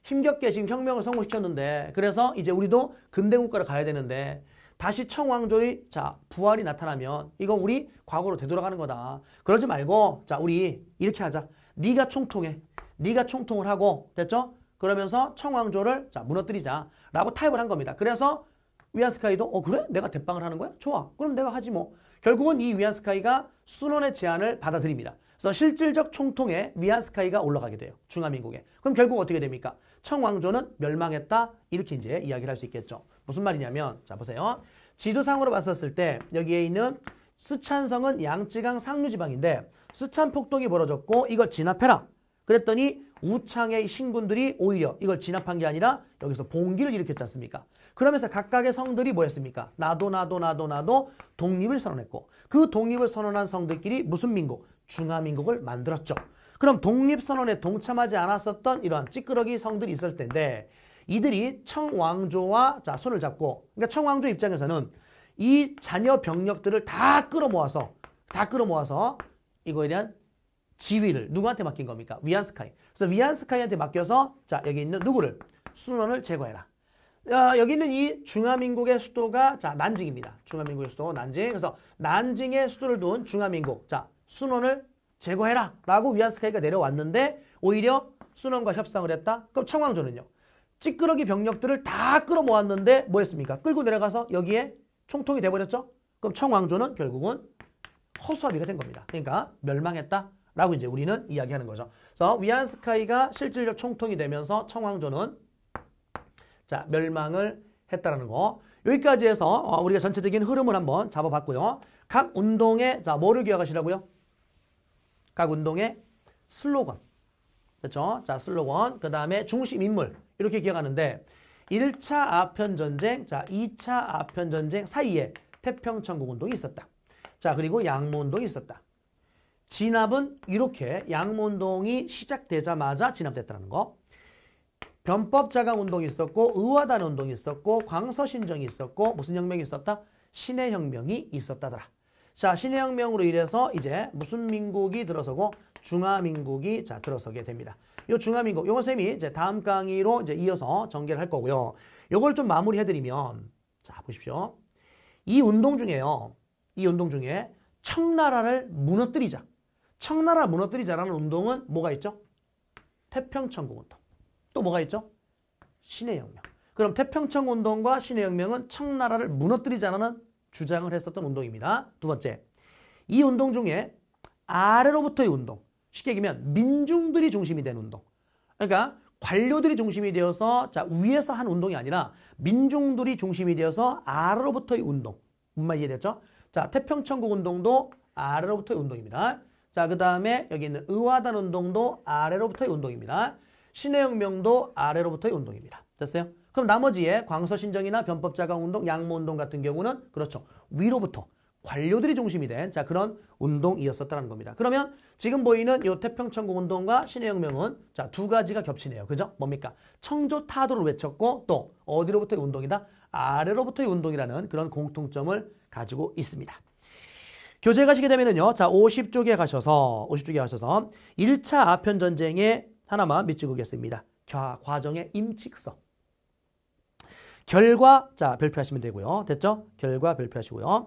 힘겹게 지금 혁명을 성공시켰는데 그래서 이제 우리도 근대국가로 가야 되는데 다시 청왕조의 자 부활이 나타나면 이건 우리 과거로 되돌아가는 거다. 그러지 말고 자 우리 이렇게 하자. 네가 총통해. 네가 총통을 하고 됐죠? 그러면서 청왕조를 자 무너뜨리자라고 타협을 한 겁니다. 그래서 위안스카이도 어 그래? 내가 대빵을 하는 거야? 좋아. 그럼 내가 하지 뭐. 결국은 이 위안스카이가 순원의 제안을 받아들입니다. 그래서 실질적 총통에 위안스카이가 올라가게 돼요. 중화민국에. 그럼 결국 어떻게 됩니까? 청왕조는 멸망했다. 이렇게 이제 이야기를 할 수 있겠죠. 무슨 말이냐면 자 보세요. 지도상으로 봤었을 때 여기에 있는 수찬성은 양쯔강 상류지방인데 수찬폭동이 벌어졌고 이거 진압해라. 그랬더니 우창의 신군들이 오히려 이걸 진압한 게 아니라 여기서 봉기를 일으켰지 않습니까? 그러면서 각각의 성들이 뭐였습니까? 나도 나도 나도 나도 독립을 선언했고 그 독립을 선언한 성들끼리 무슨 민국? 중화민국을 만들었죠. 그럼 독립선언에 동참하지 않았었던 이러한 찌끄러기 성들이 있을 텐데 이들이 청왕조와 자 손을 잡고 그러니까 청왕조 입장에서는 이 자녀 병력들을 다 끌어모아서 다 끌어모아서 이거에 대한 지위를 누구한테 맡긴 겁니까? 위안스카이. 그래서 위안스카이한테 맡겨서 자 여기 있는 누구를? 순원을 제거해라. 어, 여기 있는 이 중화민국의 수도가 자 난징입니다. 중화민국의 수도 난징. 그래서 난징의 수도를 둔 중화민국. 자 순원을 제거해라 라고 위안스카이가 내려왔는데 오히려 순원과 협상을 했다. 그럼 청왕조는요. 찌끄러기 병력들을 다 끌어모았는데 뭐 했습니까? 끌고 내려가서 여기에 총통이 돼버렸죠? 그럼 청왕조는 결국은 허수아비가 된 겁니다. 그러니까 멸망했다. 라고 이제 우리는 이야기하는 거죠. 그래서 위안스카이가 실질적 총통이 되면서 청왕조는 자 멸망을 했다라는 거. 여기까지 해서 어, 우리가 전체적인 흐름을 한번 잡아봤고요. 각 운동의 자 뭐를 기억하시라고요? 각 운동의 슬로건. 그렇죠? 자 슬로건 그 다음에 중심 인물 이렇게 기억하는데 1차 아편전쟁, 자 2차 아편전쟁 사이에 태평천국 운동이 있었다. 자 그리고 양모 운동이 있었다. 진압은 이렇게 양문동이 시작되자마자 진압됐다는 거. 변법자강 운동이 있었고 의화단 운동이 있었고 광서신정이 있었고 무슨 혁명이 있었다? 신해혁명이 있었다더라. 자 신해혁명으로 인해서 이제 무슨 민국이 들어서고 중화민국이 자 들어서게 됩니다. 요 중화민국 요건 쌤이 이제 다음 강의로 이제 이어서 전개를 할 거고요. 요걸 좀 마무리해드리면 자 보십시오. 이 운동 중에요. 이 운동 중에 청나라를 무너뜨리자. 청나라 무너뜨리자라는 운동은 뭐가 있죠? 태평천국 운동. 또 뭐가 있죠? 신의 혁명. 그럼 태평천 국 운동과 신의 혁명은 청나라를 무너뜨리자라는 주장을 했었던 운동입니다. 두 번째, 이 운동 중에 아래로부터의 운동, 쉽게 얘기하면 민중들이 중심이 된 운동. 그러니까 관료들이 중심이 되어서 자 위에서 한 운동이 아니라 민중들이 중심이 되어서 아래로부터의 운동. 뭔말 이해됐죠? 자 태평천국 운동도 아래로부터의 운동입니다. 자, 그 다음에 여기 있는 의화단 운동도 아래로부터의 운동입니다. 신해혁명도 아래로부터의 운동입니다. 됐어요? 그럼 나머지에 광서신정이나 변법자강 운동, 양모운동 같은 경우는 그렇죠. 위로부터 관료들이 중심이 된 자 그런 운동이었었다는 겁니다. 그러면 지금 보이는 이태평천국 운동과 신해혁명은 자 두 가지가 겹치네요. 그죠? 뭡니까? 청조 타도를 외쳤고 또 어디로부터의 운동이다? 아래로부터의 운동이라는 그런 공통점을 가지고 있습니다. 교재 가시게 되면은요. 자, 50쪽에 가셔서 50쪽에 가셔서 1차 아편 전쟁에 하나만 밑줄그겠습니다 과정의 임칙성. 결과 자, 별표하시면 되고요. 됐죠? 결과 별표하시고요.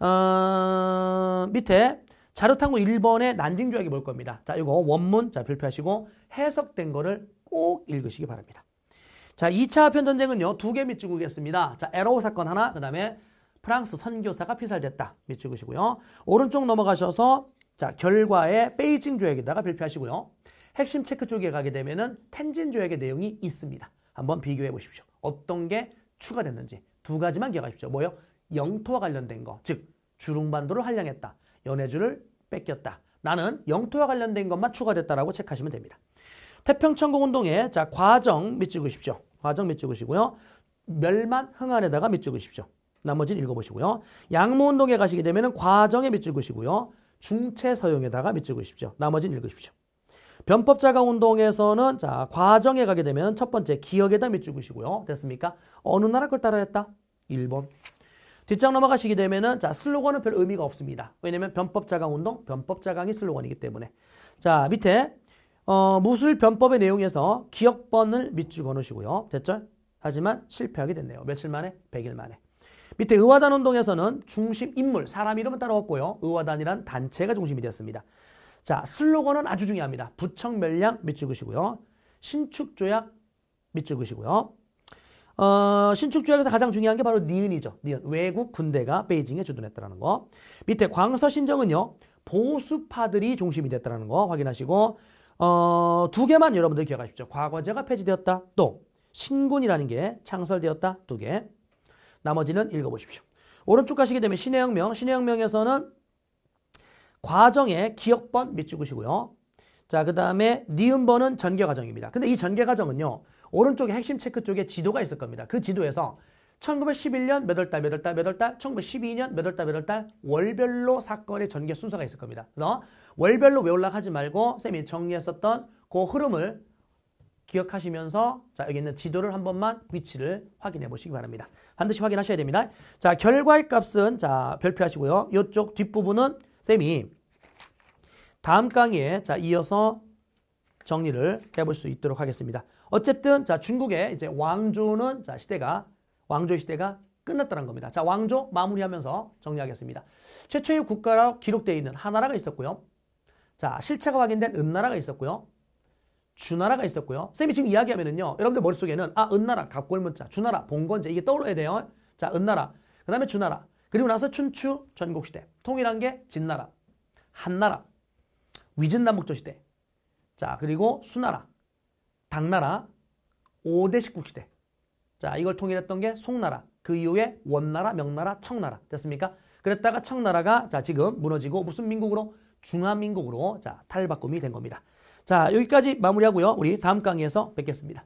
어, 밑에 자료탐구 1번의 난징조약이 뭘 겁니다. 자, 이거 원문 자 별표하시고 해석된 거를 꼭 읽으시기 바랍니다. 자, 2차 아편 전쟁은요. 두 개 밑줄 그겠습니다. 자, 에로 사건 하나, 그다음에 프랑스 선교사가 피살됐다. 밑줄그시고요. 오른쪽 넘어가셔서 자 결과에 베이징 조약에다가 발표하시고요. 핵심 체크 쪽에 가게 되면은 텐진 조약의 내용이 있습니다. 한번 비교해 보십시오. 어떤 게 추가됐는지 두 가지만 기억하십시오. 뭐요? 영토와 관련된 거, 즉 주룽반도를 활용했다. 연해주를 뺏겼다. 나는 영토와 관련된 것만 추가됐다라고 체크하시면 됩니다. 태평천국운동의자 과정 밑줄 그십시오. 과정 밑줄 그시고요. 멸만 흥안에다가 밑줄 그십시오. 나머지는 읽어보시고요. 양무운동에 가시게 되면 과정에 밑줄 그시고요. 중체 서용에다가 밑줄 그십시오. 나머지는 읽으십시오. 변법자가 운동에서는 자 과정에 가게 되면 첫 번째 기억에다 밑줄 그시고요. 됐습니까? 어느 나라 걸 따라했다? 일본. 뒷장 넘어가시게 되면은 자 슬로건은 별 의미가 없습니다. 왜냐면 변법자강 운동, 변법자강이 슬로건이기 때문에 자 밑에 어, 무술 변법의 내용에서 기억번을 밑줄 거놓으시고요. 됐죠? 하지만 실패하게 됐네요. 며칠 만에? 100일 만에. 밑에 의화단 운동에서는 중심 인물, 사람 이름은 따로 없고요. 의화단이란 단체가 중심이 되었습니다. 자, 슬로건은 아주 중요합니다. 부청 멸량 밑 찍으시고요. 신축 조약 밑 찍으시고요. 어, 신축 조약에서 가장 중요한 게 바로 니은이죠. 니은. 외국 군대가 베이징에 주둔했다는 거. 밑에 광서 신정은요. 보수파들이 중심이 됐다는 거 확인하시고 어, 두 개만 여러분들 기억하십시오. 과거제가 폐지되었다. 또 신군이라는 게 창설되었다. 두 개. 나머지는 읽어보십시오. 오른쪽 가시게 되면 신의 혁명, 신의 혁명에서는 과정에 기억번 밑줄이시고요. 자, 그 다음에 니은번은 전개과정입니다. 근데 이 전개과정은요. 오른쪽에 핵심 체크 쪽에 지도가 있을 겁니다. 그 지도에서 1911년 몇월 달, 몇월 달, 몇월 달, 1912년 몇월 달, 몇월달 월별로 사건의 전개 순서가 있을 겁니다. 그래서 월별로 왜 올라가지 말고 쌤이 정리했었던 그 흐름을 기억하시면서 자 여기 있는 지도를 한 번만 위치를 확인해 보시기 바랍니다. 반드시 확인하셔야 됩니다. 자 결과의 값은 자 별표하시고요. 이쪽 뒷부분은 쌤이 다음 강의에 자 이어서 정리를 해볼 수 있도록 하겠습니다. 어쨌든 자 중국의 이제 왕조는 자 시대가 왕조 시대가 끝났다는 겁니다. 자 왕조 마무리하면서 정리하겠습니다. 최초의 국가로 기록되어 있는 하나라가 있었고요. 자 실체가 확인된 음나라가 있었고요. 주나라가 있었고요. 선생님이 지금 이야기하면은요. 여러분들 머릿속에는 아, 은나라, 갑골문자, 주나라, 봉건제 이게 떠올라야 돼요. 자, 은나라. 그 다음에 주나라. 그리고 나서 춘추 전국시대. 통일한 게 진나라, 한나라, 위진남북조시대. 자, 그리고 수나라, 당나라, 오대 식국시대. 자, 이걸 통일했던 게 송나라. 그 이후에 원나라, 명나라, 청나라. 됐습니까? 그랬다가 청나라가 자, 지금 무너지고 무슨 민국으로? 중화민국으로 자, 탈바꿈이 된 겁니다. 자, 여기까지 마무리하고요. 우리 다음 강의에서 뵙겠습니다.